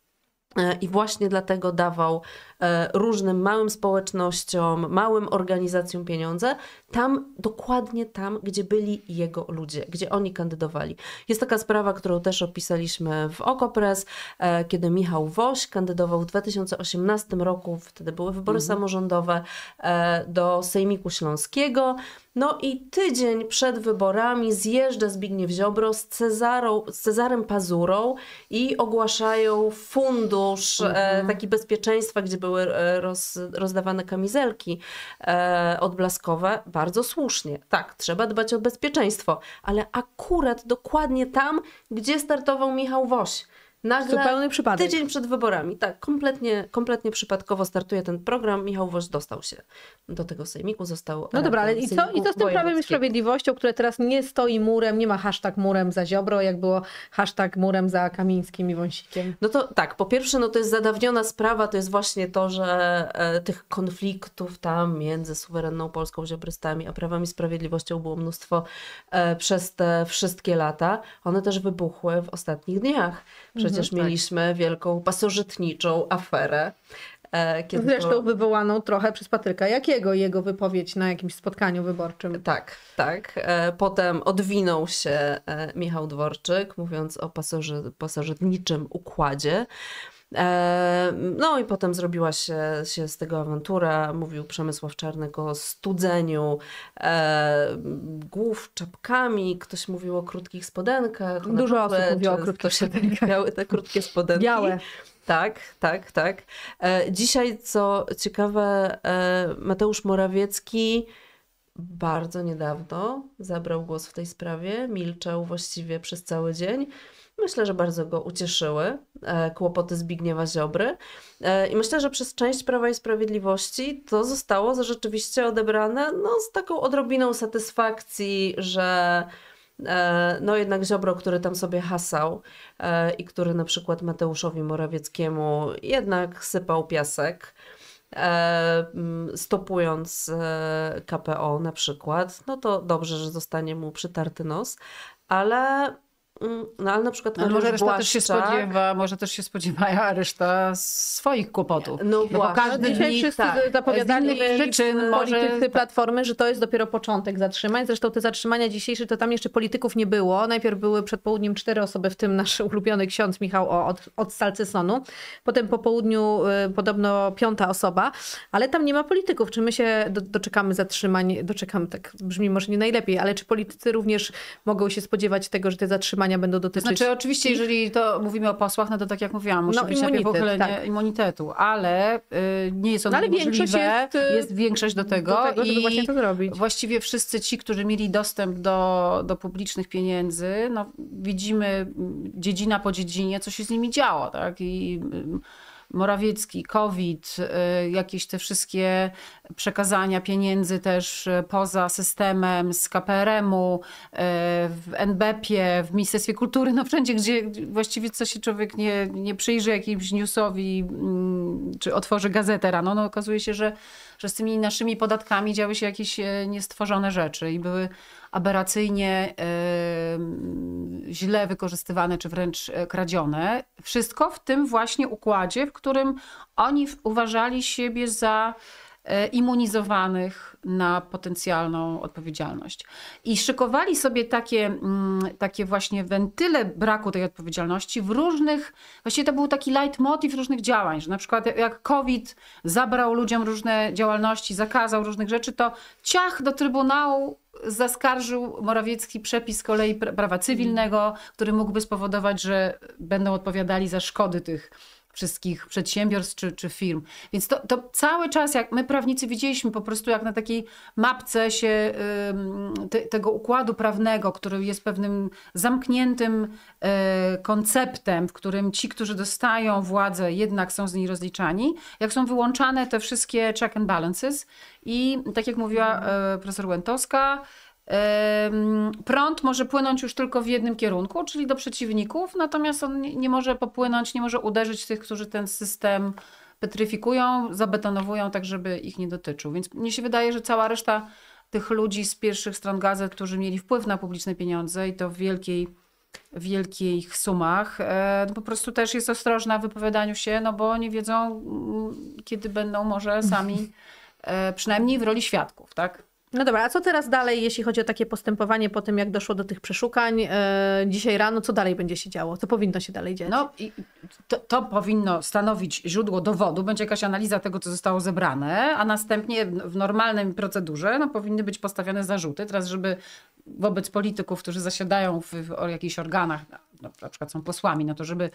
E, I właśnie dlatego dawał e, różnym małym społecznościom, małym organizacjom pieniądze, tam, dokładnie tam, gdzie byli jego ludzie, gdzie oni kandydowali. Jest taka sprawa, którą też opisaliśmy w Okopres, e, kiedy Michał Woś kandydował w 2018 roku, wtedy były wybory mhm. samorządowe e, do Sejmiku Śląskiego. No i tydzień przed wyborami zjeżdża Zbigniew Ziobro z, Cezarą, z Cezarem Pazurą i ogłaszają fundusz e, mhm. taki bezpieczeństwa, gdzie były roz, rozdawane kamizelki odblaskowe bardzo słusznie. Tak, trzeba dbać o bezpieczeństwo, ale akurat dokładnie tam, gdzie startował Michał Woś. Nagle, Zupełny przypadek. Tydzień przed wyborami, tak, kompletnie, kompletnie przypadkowo startuje ten program. Michał Woś dostał się do tego sejmiku, został. No dobra, ale i co, i co z tym prawem i sprawiedliwością, które teraz nie stoi murem, nie ma hashtag murem za Ziobro, jak było hashtag murem za Kamińskim i Wąsikiem? No to tak, po pierwsze, no to jest zadawniona sprawa, to jest właśnie to, że e, tych konfliktów tam między suwerenną Polską, ziobrystami, a prawem i sprawiedliwością było mnóstwo e, przez te wszystkie lata. One też wybuchły w ostatnich dniach. Przecież Przecież mhm, mieliśmy tak. wielką pasożytniczą aferę. E, kiedy Zresztą to... wywołaną trochę przez Patryka Jakiego, jego wypowiedź na jakimś spotkaniu wyborczym. Tak, tak. E, potem odwinął się e, Michał Dworczyk, mówiąc o pasoży... pasożytniczym układzie. No i potem zrobiła się, się z tego awantura, mówił Przemysław Czarnego o studzeniu głów czapkami, ktoś mówił o krótkich spodenkach. Dużo osób mówiło o krótkich spodenkach. Miały te krótkie spodenki. Białe. Tak, tak, tak. E, dzisiaj, co ciekawe, e, Mateusz Morawiecki bardzo niedawno zabrał głos w tej sprawie, milczał właściwie przez cały dzień. Myślę, że bardzo go ucieszyły e, kłopoty Zbigniewa Ziobry e, i myślę, że przez część Prawa i Sprawiedliwości to zostało rzeczywiście odebrane no, z taką odrobiną satysfakcji, że e, no jednak Ziobro, który tam sobie hasał i który na przykład Mateuszowi Morawieckiemu jednak sypał piasek, stopując KPO na przykład, no to dobrze, że zostanie mu przytarty nos, ale Mm, no ale na przykład no, może reszta też się spodziewa, może też się spodziewają, a reszta swoich kłopotów. No, no bo każdy Dzisiaj wszyscy tak, zapowiadali przyczyn politycy tak. Platformy, że to jest dopiero początek zatrzymań. Zresztą te zatrzymania dzisiejsze, to tam jeszcze polityków nie było. Najpierw były przed południem cztery osoby, w tym nasz ulubiony ksiądz Michał o, od, od Salcesonu. Potem po południu y, podobno piąta osoba, ale tam nie ma polityków. Czy my się do, doczekamy zatrzymań? Doczekamy, tak brzmi może nie najlepiej, ale czy politycy również mogą się spodziewać tego, że te zatrzymania zachorowania będą dotyczyć. Znaczy oczywiście, jeżeli to mówimy o posłach, no to tak jak mówiłam, musi no, być immunitet, pochylenie tak. immunitetu, ale y, nie jest ono no, ale większość jest, y, jest, większość do tego, do tego i właśnie to zrobić. właściwie wszyscy ci, którzy mieli dostęp do, do publicznych pieniędzy, no widzimy mm, dziedzina po dziedzinie, co się z nimi działo, tak? I y, Morawiecki, COVID, y, jakieś te wszystkie przekazania pieniędzy też y, poza systemem z KPRM-u, y, w NBP-ie, w Ministerstwie Kultury, no wszędzie, gdzie właściwie co się człowiek nie, nie przyjrzy jakimś newsowi, mm, czy otworzy gazetę rano, no okazuje się, że, że z tymi naszymi podatkami działy się jakieś e, niestworzone rzeczy i były aberracyjnie źle wykorzystywane, czy wręcz e, kradzione. Wszystko w tym właśnie układzie, w którym oni uważali siebie za E, immunizowanych na potencjalną odpowiedzialność. I szykowali sobie takie, mm, takie właśnie wentyle braku tej odpowiedzialności w różnych, właściwie to był taki leitmotiv różnych działań, że na przykład jak COVID zabrał ludziom różne działalności, zakazał różnych rzeczy, to ciach do Trybunału zaskarżył Morawiecki przepis z kolei prawa cywilnego, który mógłby spowodować, że będą odpowiadali za szkody tych wszystkich przedsiębiorstw czy, czy firm. Więc to, to, cały czas, jak my prawnicy widzieliśmy po prostu jak na takiej mapce się te, tego układu prawnego, który jest pewnym zamkniętym y, konceptem, w którym ci, którzy dostają władzę, jednak są z niej rozliczani, jak są wyłączane te wszystkie check and balances i tak jak mówiła y, profesor Łętowska, Prąd może płynąć już tylko w jednym kierunku, czyli do przeciwników, natomiast on nie może popłynąć, nie może uderzyć tych, którzy ten system petryfikują, zabetonowują, tak żeby ich nie dotyczył. Więc mnie się wydaje, że cała reszta tych ludzi z pierwszych stron gazet, którzy mieli wpływ na publiczne pieniądze i to w wielkiej, wielkich sumach, e, no po prostu też jest ostrożna w wypowiadaniu się, no bo nie wiedzą, mm, kiedy będą może sami, e, przynajmniej w roli świadków, tak? No dobra, a co teraz dalej, jeśli chodzi o takie postępowanie po tym, jak doszło do tych przeszukań e, dzisiaj rano? Co dalej będzie się działo? Co powinno się dalej dziać? No, i to, to, powinno stanowić źródło dowodu, będzie jakaś analiza tego, co zostało zebrane, a następnie w normalnej procedurze no, powinny być postawione zarzuty. Teraz, żeby wobec polityków, którzy zasiadają w, w jakichś organach, na przykład są posłami, no to żeby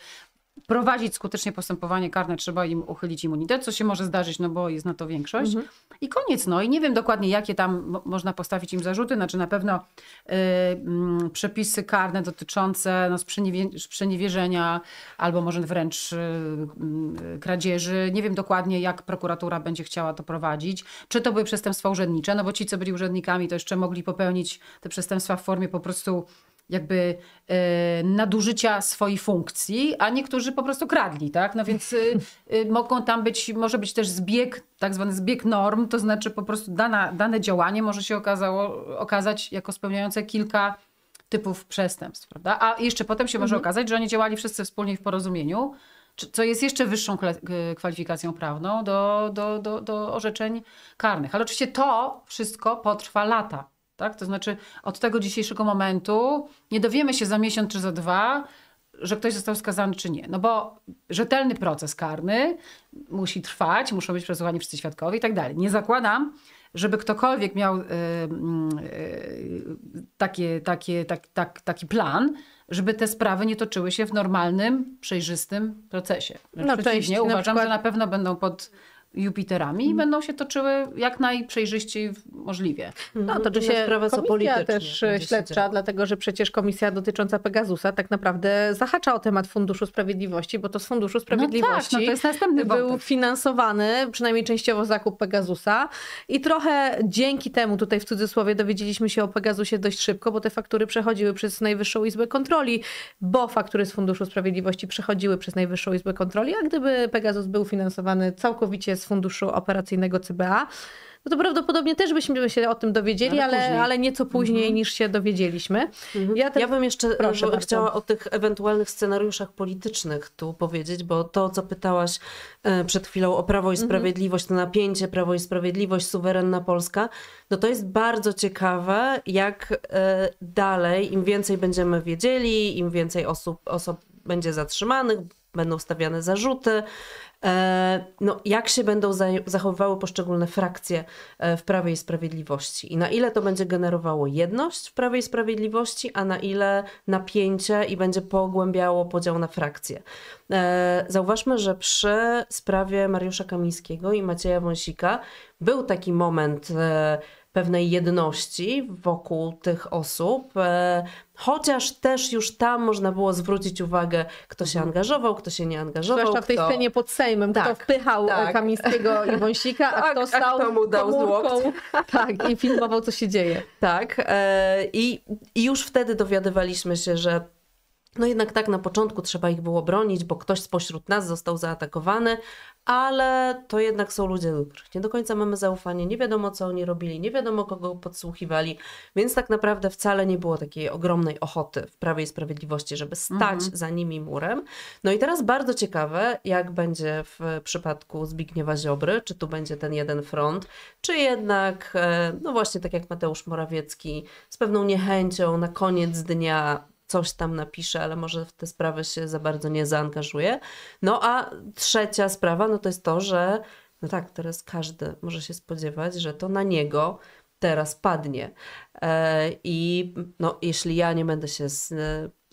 prowadzić skutecznie postępowanie karne, trzeba im uchylić immunitet, co się może zdarzyć, no bo jest na to większość. Mhm. I koniec, no i nie wiem dokładnie, jakie tam można postawić im zarzuty, znaczy na pewno y, mm, przepisy karne dotyczące no, sprzeniewie- sprzeniewierzenia albo może wręcz y, mm, kradzieży. Nie wiem dokładnie, jak prokuratura będzie chciała to prowadzić. Czy to były przestępstwa urzędnicze, no bo ci, co byli urzędnikami, to jeszcze mogli popełnić te przestępstwa w formie po prostu jakby e, nadużycia swojej funkcji, a niektórzy po prostu kradli, tak? No więc y, y, mogą tam być, może być też zbieg, tak zwany zbieg norm, to znaczy po prostu dana, dane działanie może się okazało, okazać jako spełniające kilka typów przestępstw, prawda? A jeszcze potem się mhm. może okazać, że oni działali wszyscy wspólnie w porozumieniu, co jest jeszcze wyższą y, kwalifikacją prawną do, do, do, do orzeczeń karnych. Ale oczywiście to wszystko potrwa lata. Tak? To znaczy, od tego dzisiejszego momentu nie dowiemy się za miesiąc czy za dwa, że ktoś został skazany czy nie. No bo rzetelny proces karny musi trwać, muszą być przesłuchani wszyscy świadkowie i tak dalej. Nie zakładam, żeby ktokolwiek miał yy, yy, takie, takie, tak, tak, taki plan, żeby te sprawy nie toczyły się w normalnym, przejrzystym procesie. No, przeciwnie, część, uważam, na przykład... że na pewno będą pod Jupiterami i mhm. będą się toczyły jak najprzejrzyściej możliwie. No, mhm. toczy się sprawa też e, śledcza, dlatego że przecież komisja dotycząca Pegasusa tak naprawdę zahacza o temat Funduszu Sprawiedliwości, bo to z Funduszu Sprawiedliwości no tak, no to jest następny był wątek. finansowany przynajmniej częściowo zakup Pegasusa i trochę dzięki temu tutaj w cudzysłowie dowiedzieliśmy się o Pegasusie dość szybko, bo te faktury przechodziły przez Najwyższą Izbę Kontroli, bo faktury z Funduszu Sprawiedliwości przechodziły przez Najwyższą Izbę Kontroli, a gdyby Pegasus był finansowany całkowicie z funduszu operacyjnego CBA, no to prawdopodobnie też byśmy się o tym dowiedzieli, ale, ale, ale nieco mhm. później mhm. niż się dowiedzieliśmy. Mhm. Ja, ten... ja, bym jeszcze Proszę e, chciała bardzo. o tych ewentualnych scenariuszach politycznych tu powiedzieć, bo to, co pytałaś e, przed chwilą o Prawo i mhm. Sprawiedliwość, mhm. to napięcie Prawo i Sprawiedliwość, suwerenna Polska, no to jest bardzo ciekawe, jak e, dalej, im więcej będziemy wiedzieli, im więcej osób, osób będzie zatrzymanych, będą stawiane zarzuty, E, no, jak się będą zachowywały poszczególne frakcje e, w Prawie i Sprawiedliwości i na ile to będzie generowało jedność w Prawie i Sprawiedliwości, a na ile napięcie i będzie pogłębiało podział na frakcje. E, zauważmy, że przy sprawie Mariusza Kamińskiego i Macieja Wąsika był taki moment pewnej jedności wokół tych osób, e, chociaż też już tam można było zwrócić uwagę, kto się mhm. angażował, kto się nie angażował. Zwłaszcza w tej kto... scenie pod Sejmem, tak, kto wpychał e, tak. Kamińskiego i Wąsika, tak, a, kto stał a kto mu dał komórką, tak, i filmował, co się dzieje. Tak, e, i, i już wtedy dowiadywaliśmy się, że no jednak tak na początku trzeba ich było bronić, bo ktoś spośród nas został zaatakowany, ale to jednak są ludzie, do których nie do końca mamy zaufanie, nie wiadomo co oni robili, nie wiadomo kogo podsłuchiwali, więc tak naprawdę wcale nie było takiej ogromnej ochoty w Prawie i Sprawiedliwości, żeby stać mhm. za nimi murem. No i teraz bardzo ciekawe, jak będzie w przypadku Zbigniewa Ziobry, czy tu będzie ten jeden front, czy jednak, e, no właśnie tak jak Mateusz Morawiecki, z pewną niechęcią na koniec dnia coś tam napisze, ale może w te sprawy się za bardzo nie zaangażuje. No a trzecia sprawa, no to jest to, że no tak, teraz każdy może się spodziewać, że to na niego teraz padnie. E, I no, jeśli ja nie będę się z,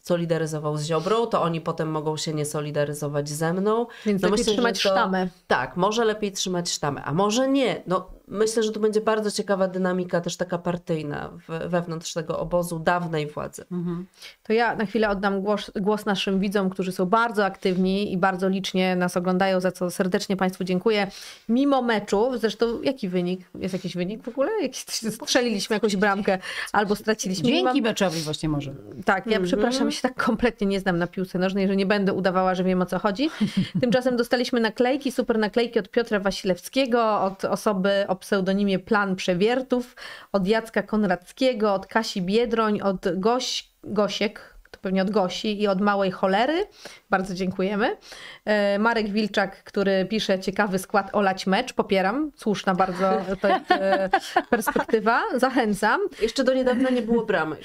solidaryzował z Ziobrą, to oni potem mogą się nie solidaryzować ze mną. Więc no lepiej myślę, trzymać to, sztamę. Tak, może lepiej trzymać sztamę, a może nie. No myślę, że to będzie bardzo ciekawa dynamika też taka partyjna wewnątrz tego obozu dawnej władzy. Mhm. To ja na chwilę oddam głos, głos, naszym widzom, którzy są bardzo aktywni i bardzo licznie nas oglądają, za co serdecznie Państwu dziękuję. Mimo meczu, zresztą jaki wynik? Jest jakiś wynik w ogóle? Jakiś, strzeliliśmy jakąś bramkę albo straciliśmy. Dzięki meczowi właśnie może. Tak, ja mhm. przepraszam, się tak kompletnie nie znam na piłce nożnej, że nie będę udawała, że wiem o co chodzi. Tymczasem dostaliśmy naklejki, super naklejki od Piotra Wasilewskiego, od osoby, o pseudonimie Plan Przewiertów, od Jacka Konradzkiego, od Kasi Biedroń, od Goś, Gosiek, to pewnie od Gosi i od Małej Cholery, bardzo dziękujemy. E, Marek Wilczak, który pisze ciekawy skład olać mecz, popieram. Słuszna bardzo to jest e, perspektywa. Zachęcam. Jeszcze do niedawna nie było bramy.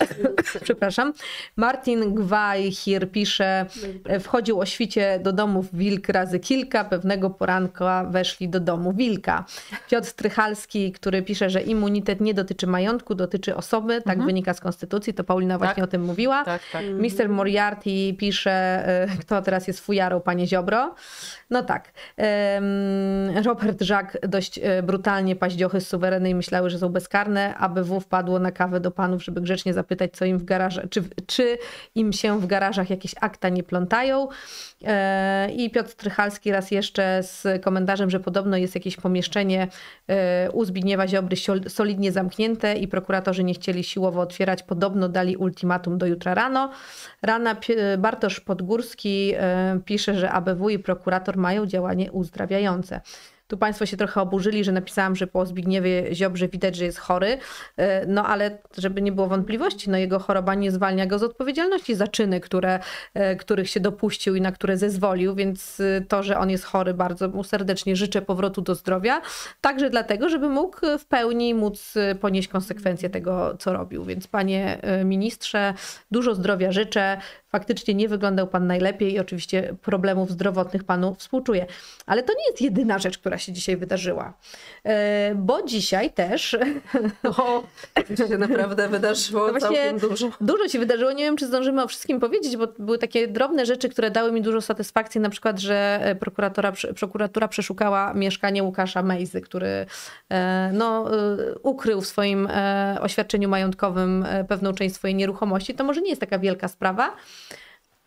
Przepraszam. Martin Gwajhir pisze, e, wchodził o świcie do domów wilk razy kilka, pewnego poranka weszli do domu wilka. Piotr Trychalski, który pisze, że immunitet nie dotyczy majątku, dotyczy osoby, tak mhm. wynika z konstytucji, to Paulina właśnie tak. o tym mówiła. Tak, tak. Mister Moriarty pisze, E, kto teraz jest fujarą, panie Ziobro. No tak. Robert Żak dość e, brutalnie paździochy z suwerennej myślały, że są bezkarne, aby BW wpadło na kawę do panów, żeby grzecznie zapytać, co im w garażach, czy, czy im się w garażach jakieś akta nie plątają. E, I Piotr Trychalski raz jeszcze z komentarzem, że podobno jest jakieś pomieszczenie u Zbigniewa Ziobry solidnie zamknięte i prokuratorzy nie chcieli siłowo otwierać. Podobno dali ultimatum do jutra rano. Rana Bartosz pod Podgórski e, pisze, że ABW i prokurator mają działanie uzdrawiające. Tu Państwo się trochę oburzyli, że napisałam, że po Zbigniewie Ziobrze widać, że jest chory, e, no ale żeby nie było wątpliwości, no jego choroba nie zwalnia go z odpowiedzialności za czyny, które, e, których się dopuścił i na które zezwolił, więc to, że on jest chory, bardzo mu serdecznie życzę powrotu do zdrowia, także dlatego, żeby mógł w pełni móc ponieść konsekwencje tego, co robił. Więc panie ministrze, dużo zdrowia życzę, faktycznie nie wyglądał pan najlepiej i oczywiście problemów zdrowotnych panu współczuję. Ale to nie jest jedyna rzecz, która się dzisiaj wydarzyła. E, bo dzisiaj też. O, się naprawdę wydarzyło no całkiem dużo. Dużo się wydarzyło. Nie wiem, czy zdążymy o wszystkim powiedzieć, bo były takie drobne rzeczy, które dały mi dużo satysfakcji. Na przykład, że e, prokuratora, prokuratura przeszukała mieszkanie Łukasza Mejzy, który e, no, ukrył w swoim oświadczeniu majątkowym pewną część swojej nieruchomości. To może nie jest taka wielka sprawa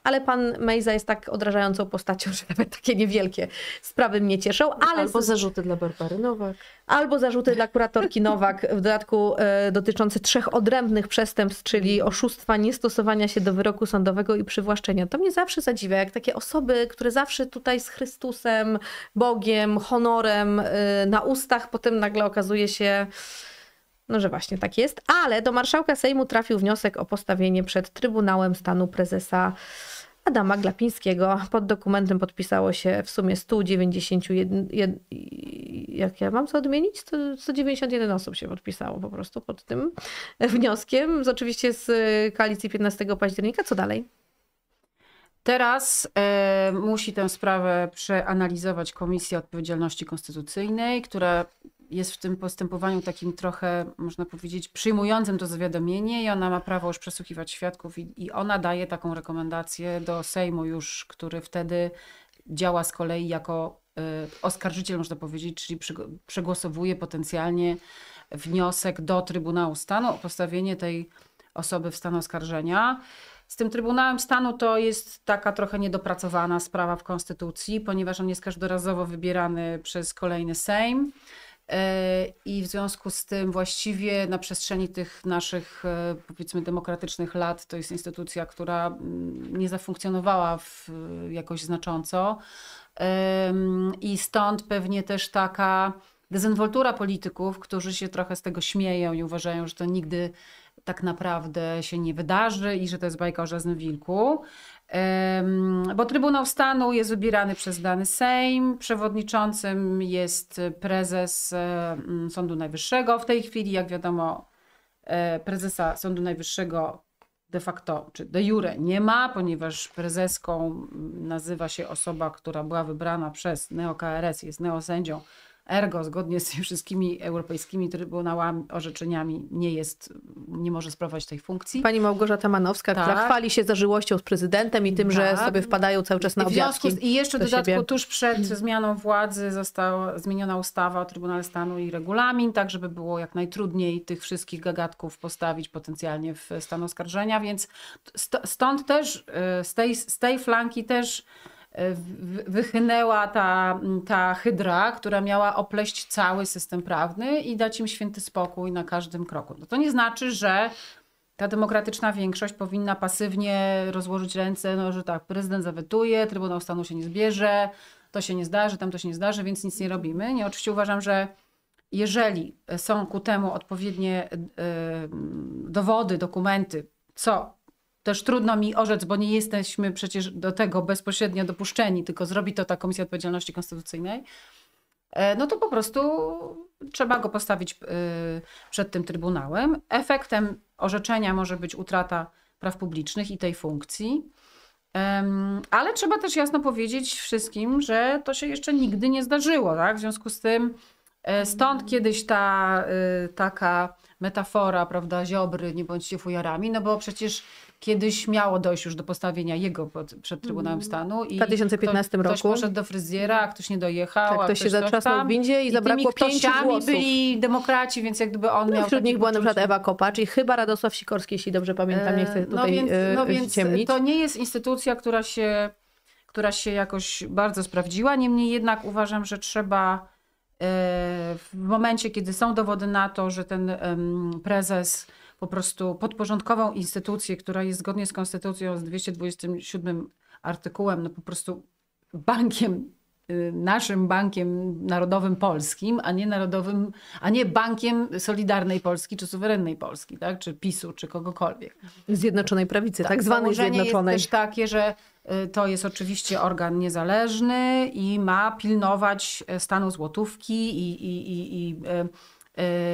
ale pan Mejza jest tak odrażającą postacią, że nawet takie niewielkie sprawy mnie cieszą. Ale... Albo zarzuty dla Barbary Nowak. Albo zarzuty dla kuratorki Nowak, w dodatku e, dotyczące trzech odrębnych przestępstw, czyli oszustwa, niestosowania się do wyroku sądowego i przywłaszczenia. To mnie zawsze zadziwia, jak takie osoby, które zawsze tutaj z Chrystusem, Bogiem, honorem e, na ustach, potem nagle okazuje się no, że właśnie tak jest, ale do marszałka Sejmu trafił wniosek o postawienie przed Trybunałem Stanu prezesa Adama Glapińskiego. Pod dokumentem podpisało się w sumie 191. Jed, jak ja mam co odmienić? 191 osób się podpisało po prostu pod tym wnioskiem. Z, oczywiście z koalicji 15 października. Co dalej? Teraz e, musi tę sprawę przeanalizować Komisja Odpowiedzialności Konstytucyjnej, która jest w tym postępowaniu takim trochę, można powiedzieć, przyjmującym to zawiadomienie i ona ma prawo już przesłuchiwać świadków i, i ona daje taką rekomendację do Sejmu już, który wtedy działa z kolei jako y, oskarżyciel, można powiedzieć, czyli przy, przegłosowuje potencjalnie wniosek do Trybunału Stanu o postawienie tej osoby w stan oskarżenia. Z tym Trybunałem Stanu to jest taka trochę niedopracowana sprawa w Konstytucji, ponieważ on jest każdorazowo wybierany przez kolejny Sejm. E, I w związku z tym właściwie na przestrzeni tych naszych e, powiedzmy demokratycznych lat to jest instytucja, która mm, nie zafunkcjonowała w, e, jakoś znacząco. I stąd pewnie też taka dezynwoltura polityków, którzy się trochę z tego śmieją i uważają, że to nigdy tak naprawdę się nie wydarzy i że to jest bajka o żaznym wilku. Bo Trybunał Stanu jest wybierany przez dany Sejm, przewodniczącym jest prezes e, Sądu Najwyższego. W tej chwili, jak wiadomo, e, prezesa Sądu Najwyższego de facto, czy de jure nie ma, ponieważ prezeską nazywa się osoba, która była wybrana przez NeoKRS, jest neosędzią Ergo, zgodnie z wszystkimi europejskimi trybunałami, orzeczeniami, nie jest, nie może sprawować tej funkcji. Pani Małgorzata Manowska, tak. która chwali się zażyłością z prezydentem i tym, tak. że sobie wpadają cały czas na obiadki. I jeszcze do dodatku siebie. tuż przed zmianą władzy została zmieniona ustawa o Trybunale Stanu i regulamin, tak żeby było jak najtrudniej tych wszystkich gagatków postawić potencjalnie w stan oskarżenia, więc stąd też, y, z tej, z tej flanki też wychynęła ta, ta hydra, która miała opleść cały system prawny i dać im święty spokój na każdym kroku. No to nie znaczy, że ta demokratyczna większość powinna pasywnie rozłożyć ręce, no, że tak, prezydent zawetuje, Trybunał Stanu się nie zbierze, to się nie zdarzy, tam to się nie zdarzy, więc nic nie robimy. Nie, oczywiście uważam, że jeżeli są ku temu odpowiednie e, dowody, dokumenty, co też trudno mi orzec, bo nie jesteśmy przecież do tego bezpośrednio dopuszczeni, tylko zrobi to ta Komisja Odpowiedzialności Konstytucyjnej, e, no to po prostu trzeba go postawić e, przed tym Trybunałem. Efektem orzeczenia może być utrata praw publicznych i tej funkcji. Ale trzeba też jasno powiedzieć wszystkim, że to się jeszcze nigdy nie zdarzyło. Tak? W związku z tym e, stąd kiedyś ta taka metafora, prawda, ziobry, nie bądźcie fujarami, no bo przecież kiedyś miało dojść już do postawienia jego pod, przed Trybunałem mm. Stanu. I w 2015 ktoś, roku. Ktoś poszedł do fryzjera, a ktoś nie dojechał. Tak, ktoś, ktoś się zatrzasnął tam, w windzie i, i zabrakło pięciu włosów. byli demokraci, więc jak gdyby on no, miał... Wśród nich była na przykład Ewa Kopacz i chyba Radosław Sikorski, jeśli dobrze pamiętam, nie chcę e, no tutaj no więc, e, no więc ciemnić. To nie jest instytucja, która się, która się jakoś bardzo sprawdziła, niemniej jednak uważam, że trzeba e, w momencie, kiedy są dowody na to, że ten prezes po prostu podporządkował instytucję, która jest zgodnie z konstytucją z 227 artykułem, no po prostu bankiem y, naszym bankiem narodowym polskim, a nie narodowym, a nie bankiem Solidarnej Polski czy Suwerennej Polski, tak? czy PiSu, czy kogokolwiek. Zjednoczonej prawicy, tak, tak zwanej zjednoczonej. jest też takie, że y, to jest oczywiście organ niezależny i ma pilnować e, stanu złotówki i, i, i, i e,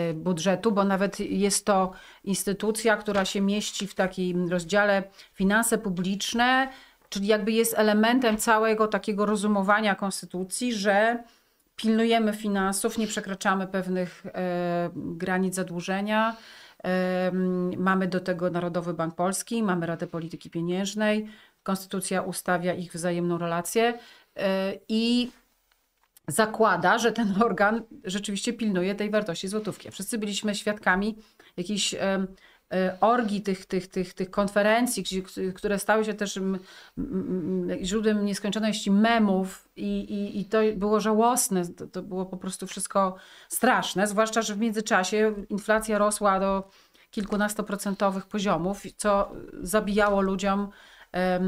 Y, budżetu, bo nawet jest to instytucja, która się mieści w takim rozdziale finanse publiczne, czyli jakby jest elementem całego takiego rozumowania konstytucji, że pilnujemy finansów, nie przekraczamy pewnych y, granic zadłużenia. Y, mamy do tego Narodowy Bank Polski, mamy Radę Polityki Pieniężnej, Konstytucja ustawia ich wzajemną relację i zakłada, że ten organ rzeczywiście pilnuje tej wartości złotówki. Wszyscy byliśmy świadkami jakiejś orgi tych, tych, tych, tych konferencji, które stały się też źródłem nieskończoności memów i, i, i to było żałosne, to, to było po prostu wszystko straszne, zwłaszcza, że w międzyczasie inflacja rosła do kilkunastoprocentowych poziomów, co zabijało ludziom E,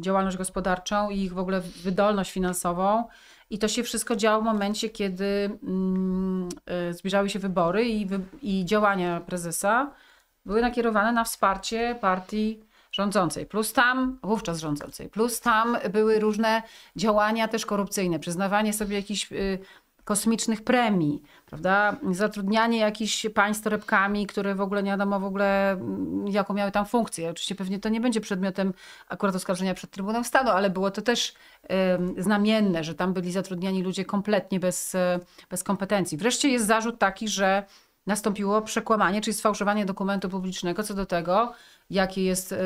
działalność gospodarczą i ich w ogóle wydolność finansową. I to się wszystko działo w momencie, kiedy mm, e, zbliżały się wybory i, wy, i działania prezesa były nakierowane na wsparcie partii rządzącej, plus tam, wówczas rządzącej, plus tam były różne działania też korupcyjne, przyznawanie sobie jakichś y, kosmicznych premii, prawda? Zatrudnianie jakichś państw torebkami, które w ogóle nie wiadomo w ogóle mm, jaką miały tam funkcję. Oczywiście pewnie to nie będzie przedmiotem akurat oskarżenia przed Trybunałem Stanu, ale było to też y, znamienne, że tam byli zatrudniani ludzie kompletnie bez, e, bez kompetencji. Wreszcie jest zarzut taki, że nastąpiło przekłamanie, czyli sfałszowanie dokumentu publicznego co do tego, jaki jest e,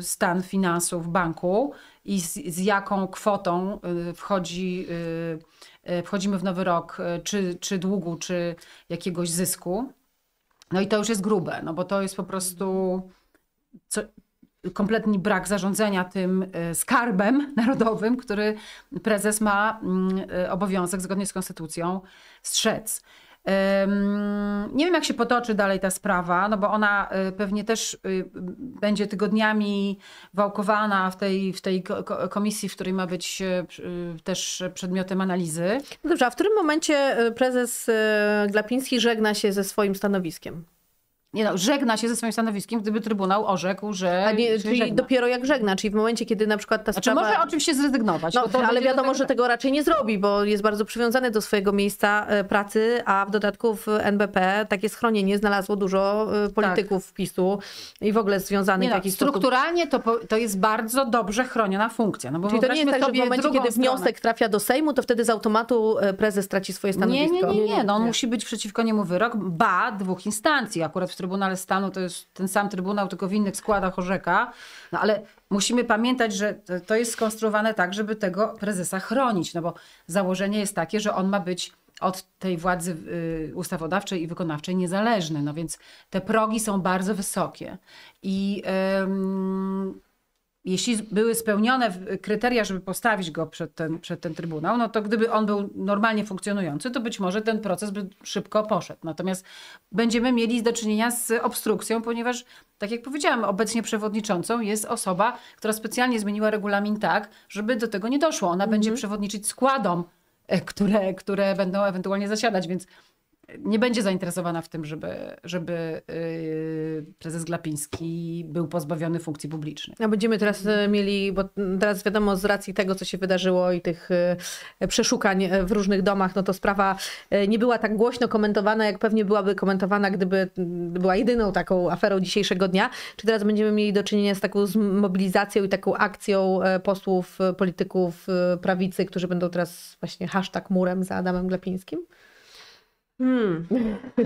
stan finansów banku i z, z jaką kwotą e, wchodzi E, wchodzimy w nowy rok, e, czy, czy długu, czy jakiegoś zysku. No i to już jest grube, no bo to jest po prostu co, kompletny brak zarządzania tym e, skarbem narodowym, który prezes ma mm, obowiązek zgodnie z konstytucją strzec. Nie wiem, jak się potoczy dalej ta sprawa, no bo ona y, pewnie też y, będzie tygodniami wałkowana w tej, w tej komisji, w której ma być y, też przedmiotem analizy. No dobrze, a w którym momencie prezes Glapiński żegna się ze swoim stanowiskiem? nie no, żegna się ze swoim stanowiskiem, gdyby Trybunał orzekł, że. A nie, czyli żegna. dopiero jak żegna, czyli w momencie, kiedy na przykład ta znaczy, sprawa. Znaczy może oczywiście zrezygnować. No, to ale wiadomo, że tego raczej nie zrobi, bo jest bardzo przywiązany do swojego miejsca e, pracy, a w dodatku w NBP takie schronienie znalazło dużo e, tak. polityków tak. PiSu i w ogóle związanych nie no, w jakiś Strukturalnie to, to jest bardzo dobrze chroniona funkcja. No bo czyli to nie jest tak, że w momencie, kiedy stronę. wniosek trafia do Sejmu, to wtedy z automatu e, prezes traci swoje stanowisko. Nie, nie, nie. nie. No, on nie. musi być przeciwko niemu wyrok, ba, dwóch instancji. Akurat w Trybunale Stanu to jest ten sam Trybunał, tylko w innych składach orzeka. No ale musimy pamiętać, że to jest skonstruowane tak, żeby tego prezesa chronić, no bo założenie jest takie, że on ma być od tej władzy y, ustawodawczej i wykonawczej niezależny. No więc te progi są bardzo wysokie. I... Yy, jeśli były spełnione kryteria, żeby postawić go przed ten, przed ten trybunał, no to gdyby on był normalnie funkcjonujący, to być może ten proces by szybko poszedł. Natomiast będziemy mieli do czynienia z obstrukcją, ponieważ, tak jak powiedziałam, obecnie przewodniczącą jest osoba, która specjalnie zmieniła regulamin tak, żeby do tego nie doszło. Ona mhm. będzie przewodniczyć składom, e, które, które będą ewentualnie zasiadać, więc nie będzie zainteresowana w tym, żeby, żeby y, prezes Glapiński był pozbawiony funkcji publicznej. A no, będziemy teraz y, mieli, bo teraz wiadomo z racji tego, co się wydarzyło i tych y, przeszukań w różnych domach, no to sprawa nie była tak głośno komentowana, jak pewnie byłaby komentowana, gdyby była jedyną taką aferą dzisiejszego dnia. Czy teraz będziemy mieli do czynienia z taką mobilizacją i taką akcją posłów, polityków prawicy, którzy będą teraz właśnie hashtag murem za Adamem Glapińskim? Hmm.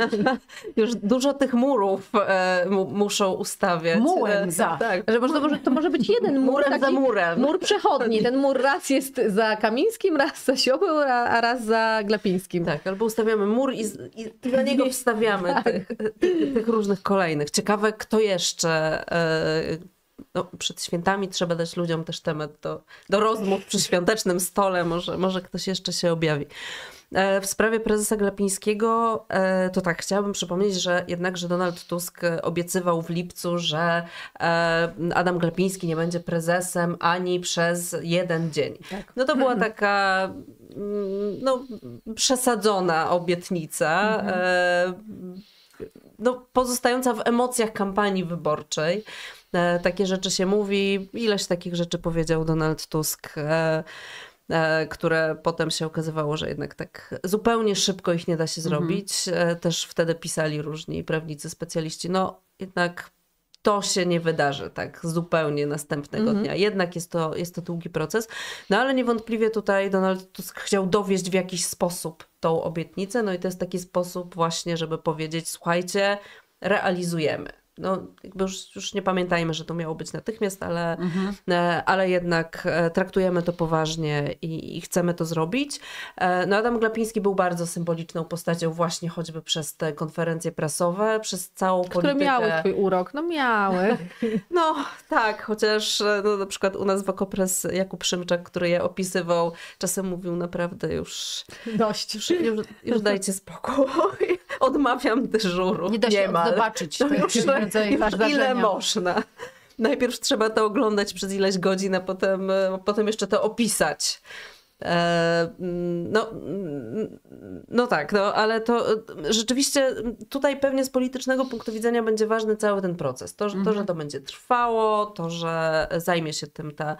Już dużo tych murów e, mu, muszą ustawiać. Murem e, za. Tak. Że może, to, może, to może być jeden mur. Murem taki, za murem. Mur przechodni. Ten mur raz jest za Kamińskim, raz za Siobeł, a raz za Glapińskim. Tak, albo ustawiamy mur i, i niego wstawiamy tak. tych, tych, różnych kolejnych. Ciekawe, kto jeszcze... E, no, przed świętami trzeba dać ludziom też temat do, do rozmów przy świątecznym stole. Może, może ktoś jeszcze się objawi. E, w sprawie prezesa Glapińskiego e, to tak, chciałabym przypomnieć, że jednakże Donald Tusk obiecywał w lipcu, że e, Adam Glapiński nie będzie prezesem ani przez jeden dzień. Tak. No to była taka mm, no, przesadzona obietnica. Mhm. No, pozostająca w emocjach kampanii wyborczej takie rzeczy się mówi. Ileś takich rzeczy powiedział Donald Tusk. E, które potem się okazywało, że jednak tak zupełnie szybko ich nie da się mhm. zrobić. Mhm. Też wtedy pisali różni prawnicy, specjaliści, no jednak to się nie wydarzy tak zupełnie następnego mhm. dnia. Jednak jest to, jest to długi proces. No ale niewątpliwie tutaj Donald Tusk chciał dowieść w jakiś sposób tą obietnicę. No i to jest taki sposób właśnie, żeby powiedzieć, słuchajcie, realizujemy no jakby już, już nie pamiętajmy, że to miało być natychmiast, ale, mhm. E, ale jednak e, traktujemy to poważnie i, i chcemy to zrobić. E, no Adam Glapiński był bardzo symboliczną postacią właśnie choćby przez te konferencje prasowe, przez całą Które politykę. Które miały swój urok, no miały. no tak, chociaż no, na przykład u nas w Okopres Jakub Szymczak, który je opisywał, czasem mówił naprawdę już... Dość. Już, już, już dajcie spokój odmawiam dyżuru. Nie da się zobaczyć. To ile można. Najpierw trzeba to oglądać przez ileś godzin, a potem, e, potem jeszcze to opisać. E, no, no tak, no, ale to e, rzeczywiście tutaj pewnie z politycznego punktu widzenia będzie ważny cały ten proces. To, to że mhm. to będzie trwało, to, że zajmie się tym ta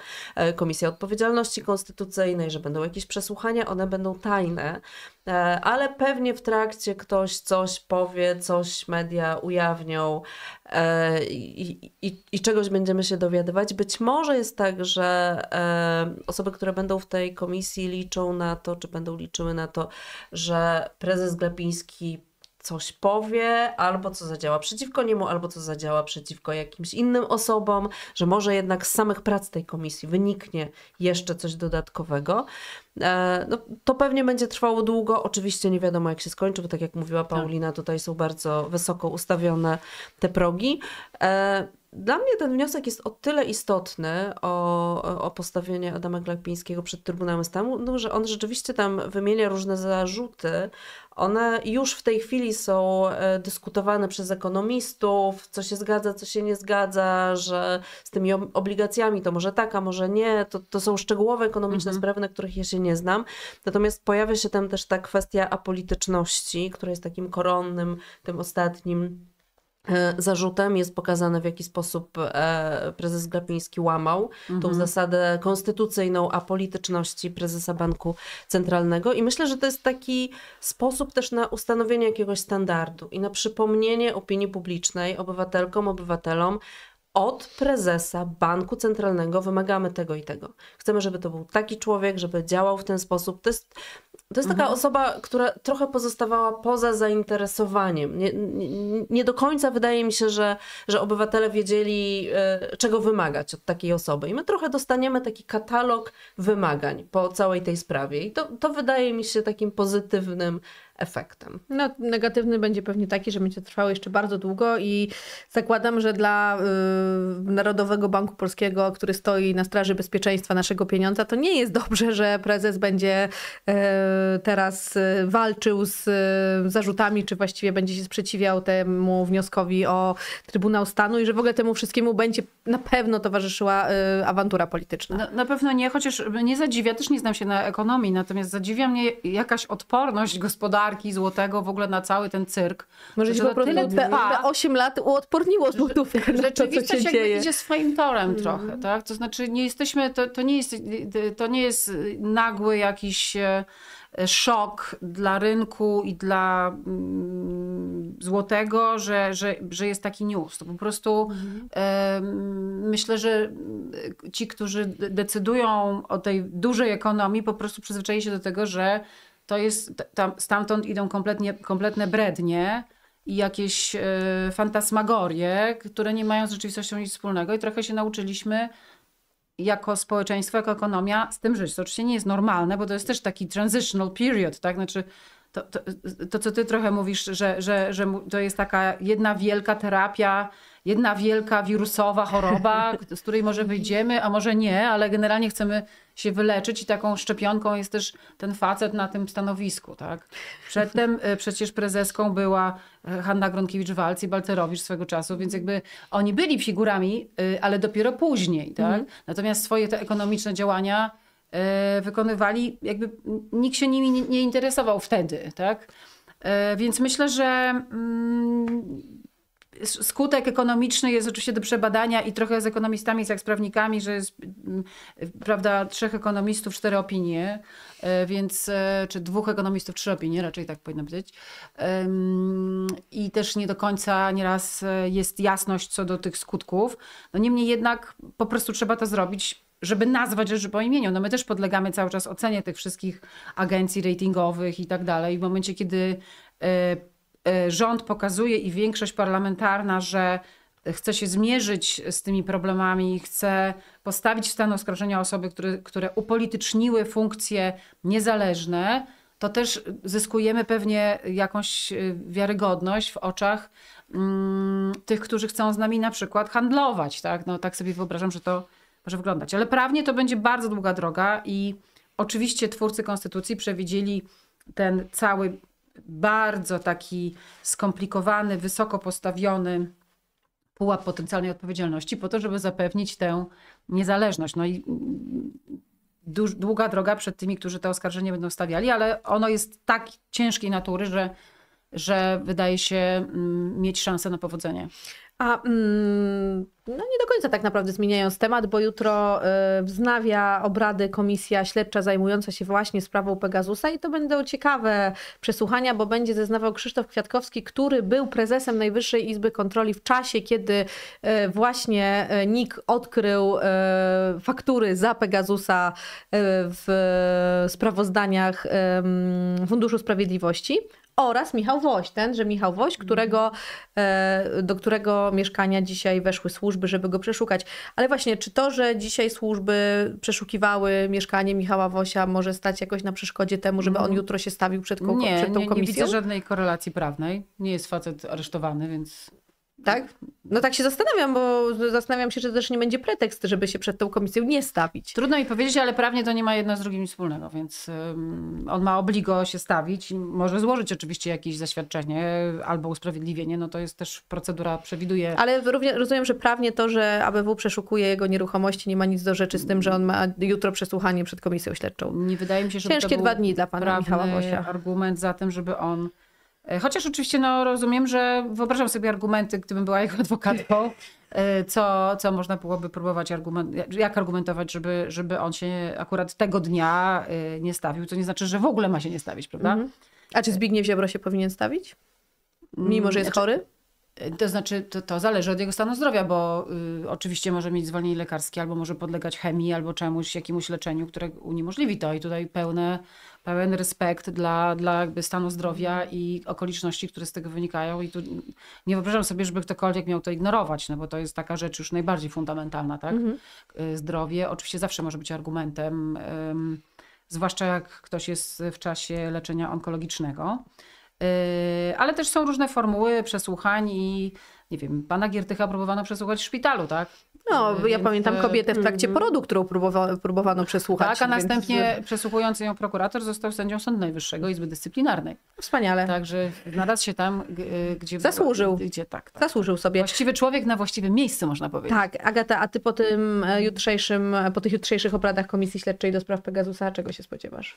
Komisja Odpowiedzialności Konstytucyjnej, że będą jakieś przesłuchania, one będą tajne. E, ale pewnie w trakcie ktoś coś powie, coś media ujawnią e, i, i, i, czegoś będziemy się dowiadywać. Być może jest tak, że e, osoby, które będą w tej komisji liczą na to, czy będą liczyły na to, że prezes Glepiński coś powie, albo co zadziała przeciwko niemu, albo co zadziała przeciwko jakimś innym osobom, że może jednak z samych prac tej komisji wyniknie jeszcze coś dodatkowego. E, no, to pewnie będzie trwało długo. Oczywiście nie wiadomo, jak się skończy, bo tak jak mówiła tak. Paulina, tutaj są bardzo wysoko ustawione te progi. E, dla mnie ten wniosek jest o tyle istotny o, o postawienie Adama Glapińskiego przed Trybunałem Stanu, no, że on rzeczywiście tam wymienia różne zarzuty, one już w tej chwili są e, dyskutowane przez ekonomistów, co się zgadza, co się nie zgadza, że z tymi obligacjami to może tak, a może nie. To, to są szczegółowe ekonomiczne mhm. sprawy, na których ja się nie znam. Natomiast pojawia się tam też ta kwestia apolityczności, która jest takim koronnym, tym ostatnim E, zarzutem jest pokazane, w jaki sposób e, prezes Glapiński łamał mhm. tą zasadę konstytucyjną apolityczności prezesa Banku Centralnego. I myślę, że to jest taki sposób też na ustanowienie jakiegoś standardu i na przypomnienie opinii publicznej, obywatelkom, obywatelom, od prezesa banku centralnego wymagamy tego i tego. Chcemy, żeby to był taki człowiek, żeby działał w ten sposób. To jest to jest taka mhm. osoba, która trochę pozostawała poza zainteresowaniem. Nie, nie, nie, do końca wydaje mi się, że, że obywatele wiedzieli, e, czego wymagać od takiej osoby. I my trochę dostaniemy taki katalog wymagań po całej tej sprawie. I to, to wydaje mi się takim pozytywnym efektem. No, negatywny będzie pewnie taki, że będzie trwało jeszcze bardzo długo i zakładam, że dla y, Narodowego Banku Polskiego, który stoi na straży bezpieczeństwa naszego pieniądza, to nie jest dobrze, że prezes będzie y, teraz y, walczył z y, zarzutami, czy właściwie będzie się sprzeciwiał temu wnioskowi o Trybunał Stanu i że w ogóle temu wszystkiemu będzie na pewno towarzyszyła y, awantura polityczna. Na, na pewno nie, chociaż nie zadziwia, też nie znam się na ekonomii, natomiast zadziwia mnie jakaś odporność gospodarcza marki złotego w ogóle na cały ten cyrk. Może się po prostu tyle te, te 8 lat uodporniło żółtówkę na to, co się jakby dzieje. idzie swoim torem mhm. trochę, tak? To znaczy nie jesteśmy, to, to, nie, jest, to nie jest nagły jakiś e, szok dla rynku i dla mm, złotego, że, że, że jest taki news. To po prostu y, myślę, że mm, ci, którzy decydują o tej dużej ekonomii, po prostu przyzwyczaili się do tego, że to jest, tam, stamtąd idą kompletnie, kompletne brednie i jakieś y, fantasmagorie, które nie mają z rzeczywistością nic wspólnego i trochę się nauczyliśmy jako społeczeństwo, jako ekonomia z tym żyć. To oczywiście nie jest normalne, bo to jest też taki transitional period, tak? Znaczy to, to, to, co ty trochę mówisz, że, że, że to jest taka jedna wielka terapia jedna wielka wirusowa choroba, z której może wyjdziemy, a może nie, ale generalnie chcemy się wyleczyć i taką szczepionką jest też ten facet na tym stanowisku. Tak? Przedtem e, przecież prezeską była e, Hanna Gronkiewicz-Walc i Balcerowicz swego czasu, więc jakby oni byli figurami, e, ale dopiero później. Tak? Mhm. Natomiast swoje te ekonomiczne działania wykonywali, jakby nikt się nimi nie interesował wtedy. Tak? Więc myślę, że mm, Skutek ekonomiczny jest oczywiście do przebadania i trochę z ekonomistami, z jak z prawnikami, że jest mm, prawda, trzech ekonomistów, cztery opinie, e, więc, e, czy dwóch ekonomistów, trzy opinie, raczej tak powinno być. I też nie do końca nieraz e, jest jasność co do tych skutków. No niemniej jednak po prostu trzeba to zrobić, żeby nazwać rzeczy po imieniu. No my też podlegamy cały czas ocenie tych wszystkich agencji ratingowych i tak dalej. W momencie, kiedy Y, rząd pokazuje i większość parlamentarna, że chce się zmierzyć z tymi problemami, chce postawić w stan oskarżenia osoby, które, które upolityczniły funkcje niezależne, to też zyskujemy pewnie jakąś y, wiarygodność w oczach mm, tych, którzy chcą z nami na przykład handlować. Tak, no, tak sobie wyobrażam, że to może wyglądać. Ale prawnie to będzie bardzo długa droga i oczywiście twórcy konstytucji przewidzieli ten cały bardzo taki skomplikowany, wysoko postawiony pułap potencjalnej odpowiedzialności po to, żeby zapewnić tę niezależność. No i długa droga przed tymi, którzy te oskarżenia będą stawiali, ale ono jest tak ciężkiej natury, że że wydaje się mm, mieć szansę na powodzenie. A mm, no nie do końca tak naprawdę zmieniając temat, bo jutro y, wznawia obrady komisja śledcza zajmująca się właśnie sprawą Pegasusa i to będą ciekawe przesłuchania, bo będzie zeznawał Krzysztof Kwiatkowski, który był prezesem Najwyższej Izby Kontroli w czasie, kiedy y, właśnie y, NIK odkrył faktury za Pegasusa w sprawozdaniach Funduszu Sprawiedliwości oraz Michał Woś, ten, że Michał Woś, mhm. którego, e, do którego mieszkania dzisiaj weszły służby, żeby go przeszukać. Ale właśnie, czy to, że dzisiaj służby przeszukiwały mieszkanie Michała Wosia, może stać jakoś na przeszkodzie temu, żeby on mhm. jutro się stawił przed, ko- nie, przed tą komisją? Nie, nie widzę żadnej korelacji prawnej. Nie jest facet aresztowany, więc tak? No tak się zastanawiam, bo zastanawiam się, czy też nie będzie pretekst, żeby się przed tą komisją nie stawić. Trudno mi powiedzieć, ale prawnie to nie ma jedno z drugim nic wspólnego, więc on ma obligo się stawić. Może złożyć oczywiście jakieś zaświadczenie albo usprawiedliwienie, no to jest też procedura, przewiduje. Ale również rozumiem, że prawnie to, że ABW przeszukuje jego nieruchomości, nie ma nic do rzeczy z tym, że on ma jutro przesłuchanie przed komisją śledczą. Nie wydaje mi się, że Ciężkie to ciężkie dwa dni dla pana Michała Wosia. argument za tym, żeby on E, chociaż oczywiście no, rozumiem, że wyobrażam sobie argumenty, gdybym była jego adwokatką, e, co, co można byłoby próbować argument, jak argumentować, żeby, żeby on się akurat tego dnia e, nie stawił. To nie znaczy, że w ogóle ma się nie stawić, prawda? Mhm. A czy Zbigniew Ziobro się powinien stawić? Mm, Mimo, że jest znaczy, chory? To znaczy, to, to, zależy od jego stanu zdrowia, bo y, oczywiście może mieć zwolnienie lekarskie, albo może podlegać chemii, albo czemuś, jakiemuś leczeniu, które uniemożliwi to. I tutaj pełne pełen respekt dla, dla jakby stanu zdrowia i okoliczności, które z tego wynikają. I tu nie wyobrażam sobie, żeby ktokolwiek miał to ignorować, no bo to jest taka rzecz już najbardziej fundamentalna, tak? Mhm. Y, zdrowie oczywiście zawsze może być argumentem, um, zwłaszcza jak ktoś jest w czasie leczenia onkologicznego. Y, ale też są różne formuły przesłuchań i nie wiem, pana Giertycha próbowano przesłuchać w szpitalu, tak? No, mm, ja więc... pamiętam e, kobietę w trakcie mm. porodu, którą próbowa próbowano przesłuchać. Tak, a e, następnie przesłuchujący ją prokurator został sędzią Sądu Najwyższego Izby Dyscyplinarnej. Wspaniale. Także znalazł się tam, e, gdzie... Zasłużył. Gdzie, tak, tak. Zasłużył tak. sobie. Właściwy człowiek na właściwym miejscu, można powiedzieć. Tak. Agata, a ty po tym jutrzejszym, po tych jutrzejszych obradach Komisji Śledczej do spraw Pegasusa, czego się spodziewasz?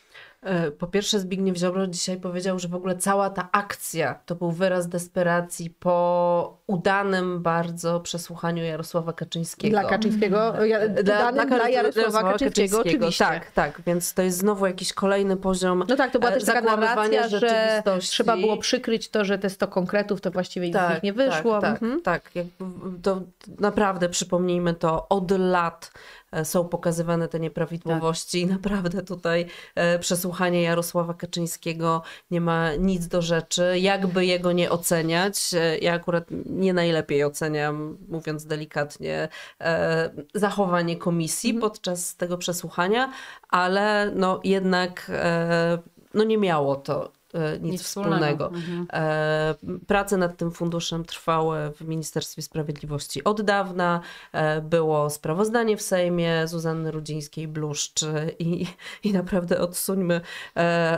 Po pierwsze Zbigniew Ziobro dzisiaj powiedział, że w ogóle cała ta akcja to był wyraz desperacji po udanym bardzo przesłuchaniu Jarosława Kaczyńskiego. Dla Kaczyńskiego, mhm. ja, dla, dla, dla, Jarosława Kaczyńskiego, Kaczyńskiego Tak, tak, więc to jest znowu jakiś kolejny poziom No tak, to była e, też taka narracja, że trzeba było przykryć to, że te 100 konkretów to właściwie tak, nic nie wyszło. Tak, tak, mhm. tak. Jakby to naprawdę przypomnijmy to, od lat E, są pokazywane te nieprawidłowości. Tak. I naprawdę tutaj e, przesłuchanie Jarosława Kaczyńskiego nie ma nic do rzeczy. Jakby jego nie oceniać, e, ja akurat nie najlepiej oceniam, mówiąc delikatnie, zachowanie komisji mhm. podczas tego przesłuchania, ale no jednak no nie miało to E, nic, nic wspólnego. wspólnego. Mhm. E, prace nad tym funduszem trwały w Ministerstwie Sprawiedliwości od dawna. E, było sprawozdanie w Sejmie Zuzanny Rudzińskiej-Bluszcz i, i naprawdę odsuńmy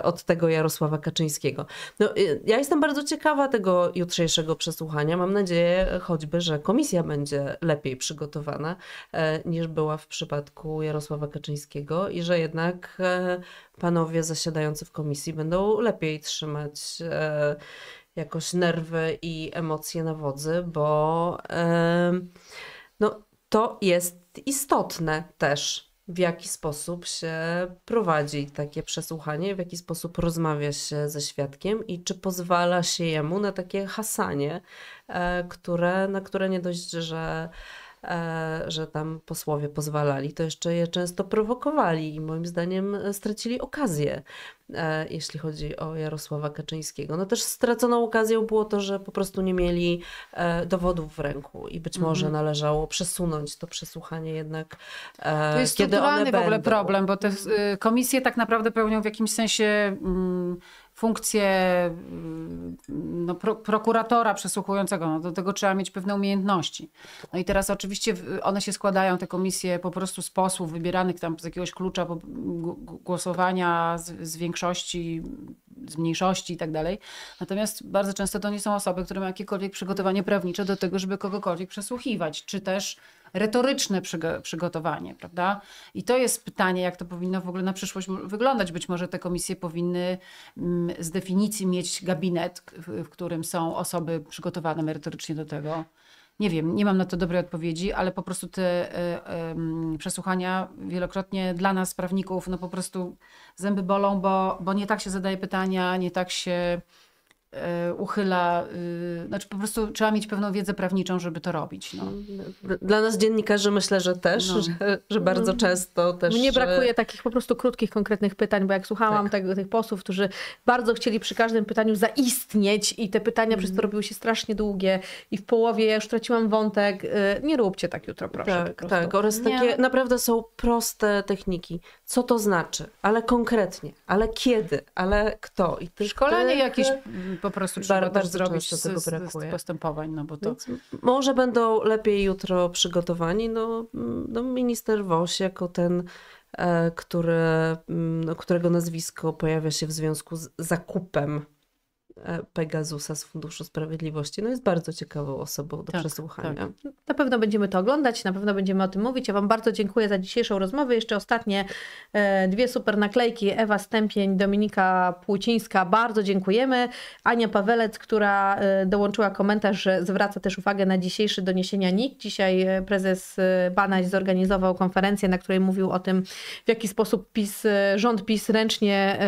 od tego Jarosława Kaczyńskiego. No, ja jestem bardzo ciekawa tego jutrzejszego przesłuchania. Mam nadzieję choćby, że komisja będzie lepiej przygotowana niż była w przypadku Jarosława Kaczyńskiego i że jednak panowie zasiadający w komisji będą lepiej trzymać e, jakoś nerwy i emocje na wodzy, bo e, no, to jest istotne też, w jaki sposób się prowadzi takie przesłuchanie, w jaki sposób rozmawia się ze świadkiem i czy pozwala się jemu na takie hasanie, e, które, na które nie dość, że E, że tam posłowie pozwalali, to jeszcze je często prowokowali i moim zdaniem e, stracili okazję, e, jeśli chodzi o Jarosława Kaczyńskiego. No też straconą okazją było to, że po prostu nie mieli dowodów w ręku i być może mhm. należało przesunąć to przesłuchanie jednak To jest kiedy strukturalny w ogóle problem, bo te y, komisje tak naprawdę pełnią w jakimś sensie mm, funkcję mm, no, pro, prokuratora przesłuchującego. No, do tego trzeba mieć pewne umiejętności. No i teraz oczywiście one się składają, te komisje po prostu z posłów wybieranych tam z jakiegoś klucza głosowania z, z większości, z mniejszości i tak dalej. Natomiast bardzo często to nie są osoby, które mają jakiekolwiek przygotowanie prawnicze do tego, żeby kogokolwiek przesłuchiwać, czy też retoryczne przygotowanie, prawda? I to jest pytanie, jak to powinno w ogóle na przyszłość wyglądać. Być może te komisje powinny mm, z definicji mieć gabinet, w którym są osoby przygotowane merytorycznie do tego. Nie wiem, nie mam na to dobrej odpowiedzi, ale po prostu te y, y, przesłuchania wielokrotnie dla nas, prawników, no po prostu zęby bolą, bo, bo nie tak się zadaje pytania, nie tak się E, uchyla, y, znaczy po prostu trzeba mieć pewną wiedzę prawniczą, żeby to robić. No. Dla nas dziennikarzy myślę, że też, no. że, że, bardzo mm. często też... Mnie brakuje takich po prostu krótkich, konkretnych pytań, bo jak słuchałam tak. tego, tych posłów, którzy bardzo chcieli przy każdym pytaniu zaistnieć i te pytania mm. przez to mm. robiły się strasznie długie i w połowie ja już traciłam wątek. Y, nie róbcie tak jutro, proszę. Tak, tak. Oraz takie Nie. naprawdę są proste techniki. Co to znaczy? Ale konkretnie? Ale kiedy? Ale kto? I ty, Szkolenie ty, jakieś mm, po prostu trzeba też zrobić z, tego brakuje. z postępowań. No bo to... może będą lepiej jutro przygotowani. No, no minister Woś jako ten e, który, mm, no, którego nazwisko pojawia się w związku z zakupem E, Pegasusa z Funduszu Sprawiedliwości, no jest bardzo ciekawą osobą do tak, przesłuchania. Tak. Na pewno będziemy to oglądać, na pewno będziemy o tym mówić. Ja Wam bardzo dziękuję za dzisiejszą rozmowę. Jeszcze ostatnie e, dwie super naklejki. Ewa Stępień, Dominika Płucińska, bardzo dziękujemy. Ania Pawelec, która e, dołączyła komentarz, że zwraca też uwagę na dzisiejsze doniesienia NIK. Dzisiaj prezes Banaś zorganizował konferencję, na której mówił o tym, w jaki sposób PiS, rząd PiS ręcznie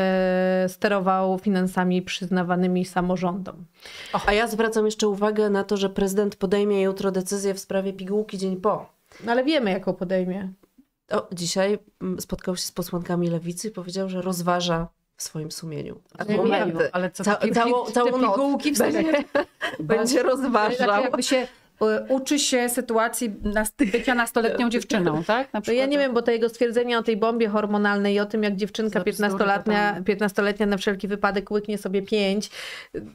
sterował finansami przyznawanymi i samorządom. Och. A ja zwracam jeszcze uwagę na to, że prezydent podejmie jutro decyzję w sprawie pigułki dzień po. No ale wiemy, jaką podejmie. O, dzisiaj mm, spotkał się z posłankami lewicy i powiedział, że rozważa w swoim sumieniu. No, argumenty. Ale co, Ca- całą, całą pigułki w sensie będzie rozważał. Znaczy jakby się Y, uczy się sytuacji bycia nastoletnią dziewczyną, tak? Na ja nie wiem, bo te jego stwierdzenia o tej bombie hormonalnej i o tym, jak dziewczynka 15-letnia, 15-letnia na wszelki wypadek łyknie sobie pięć,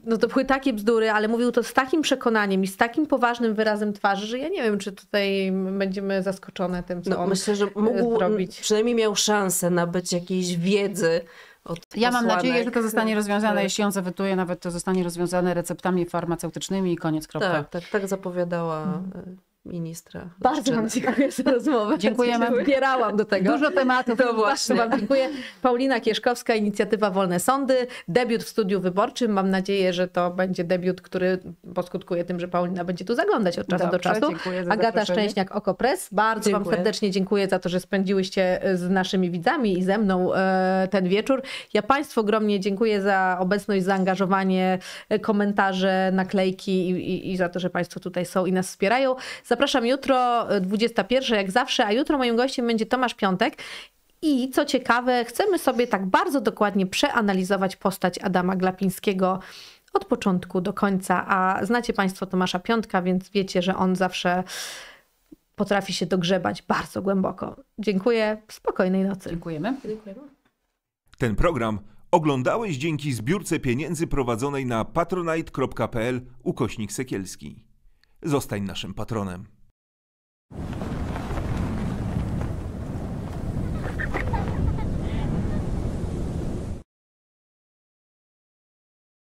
no to były takie bzdury, ale mówił to z takim przekonaniem i z takim poważnym wyrazem twarzy, że ja nie wiem, czy tutaj będziemy zaskoczone tym, co no, on Myślę, że y, mógł, zrobić. przynajmniej miał szansę nabyć jakiejś wiedzy, od Ja posłanek. mam nadzieję, że to zostanie e, rozwiązane, e. jeśli on zawetuje, nawet to zostanie rozwiązane receptami farmaceutycznymi i koniec, kropka. Tak, tak, tak zapowiadała hmm ministra. Bardzo Wam dziękuję za rozmowę. Dziękujemy. Zbierałam do tego. Dużo tematów. To no właśnie. Wam dziękuję. Paulina Kieszkowska, Inicjatywa Wolne Sądy. Debiut w studiu wyborczym. Mam nadzieję, że to będzie debiut, który poskutkuje tym, że Paulina będzie tu zaglądać od czasu Dobrze, do czasu. Dziękuję za Agata Szczęśniak, Okopres. Bardzo dziękuję. Wam serdecznie dziękuję za to, że spędziłyście e, z naszymi widzami i ze mną e, ten wieczór. Ja Państwu ogromnie dziękuję za obecność, zaangażowanie, e, komentarze, naklejki i, i, i za to, że Państwo tutaj są i nas wspierają. Za Zapraszam jutro 21 e, jak zawsze, a jutro moim gościem będzie Tomasz Piątek. I co ciekawe, chcemy sobie tak bardzo dokładnie przeanalizować postać Adama Glapińskiego od początku do końca, a znacie Państwo Tomasza Piątka, więc wiecie, że on zawsze potrafi się dogrzebać bardzo głęboko. Dziękuję, spokojnej nocy. Dziękujemy. Dziękujemy. Ten program oglądałeś dzięki zbiórce pieniędzy prowadzonej na patronite.pl ukośnik Sekielski. Zostań naszym patronem.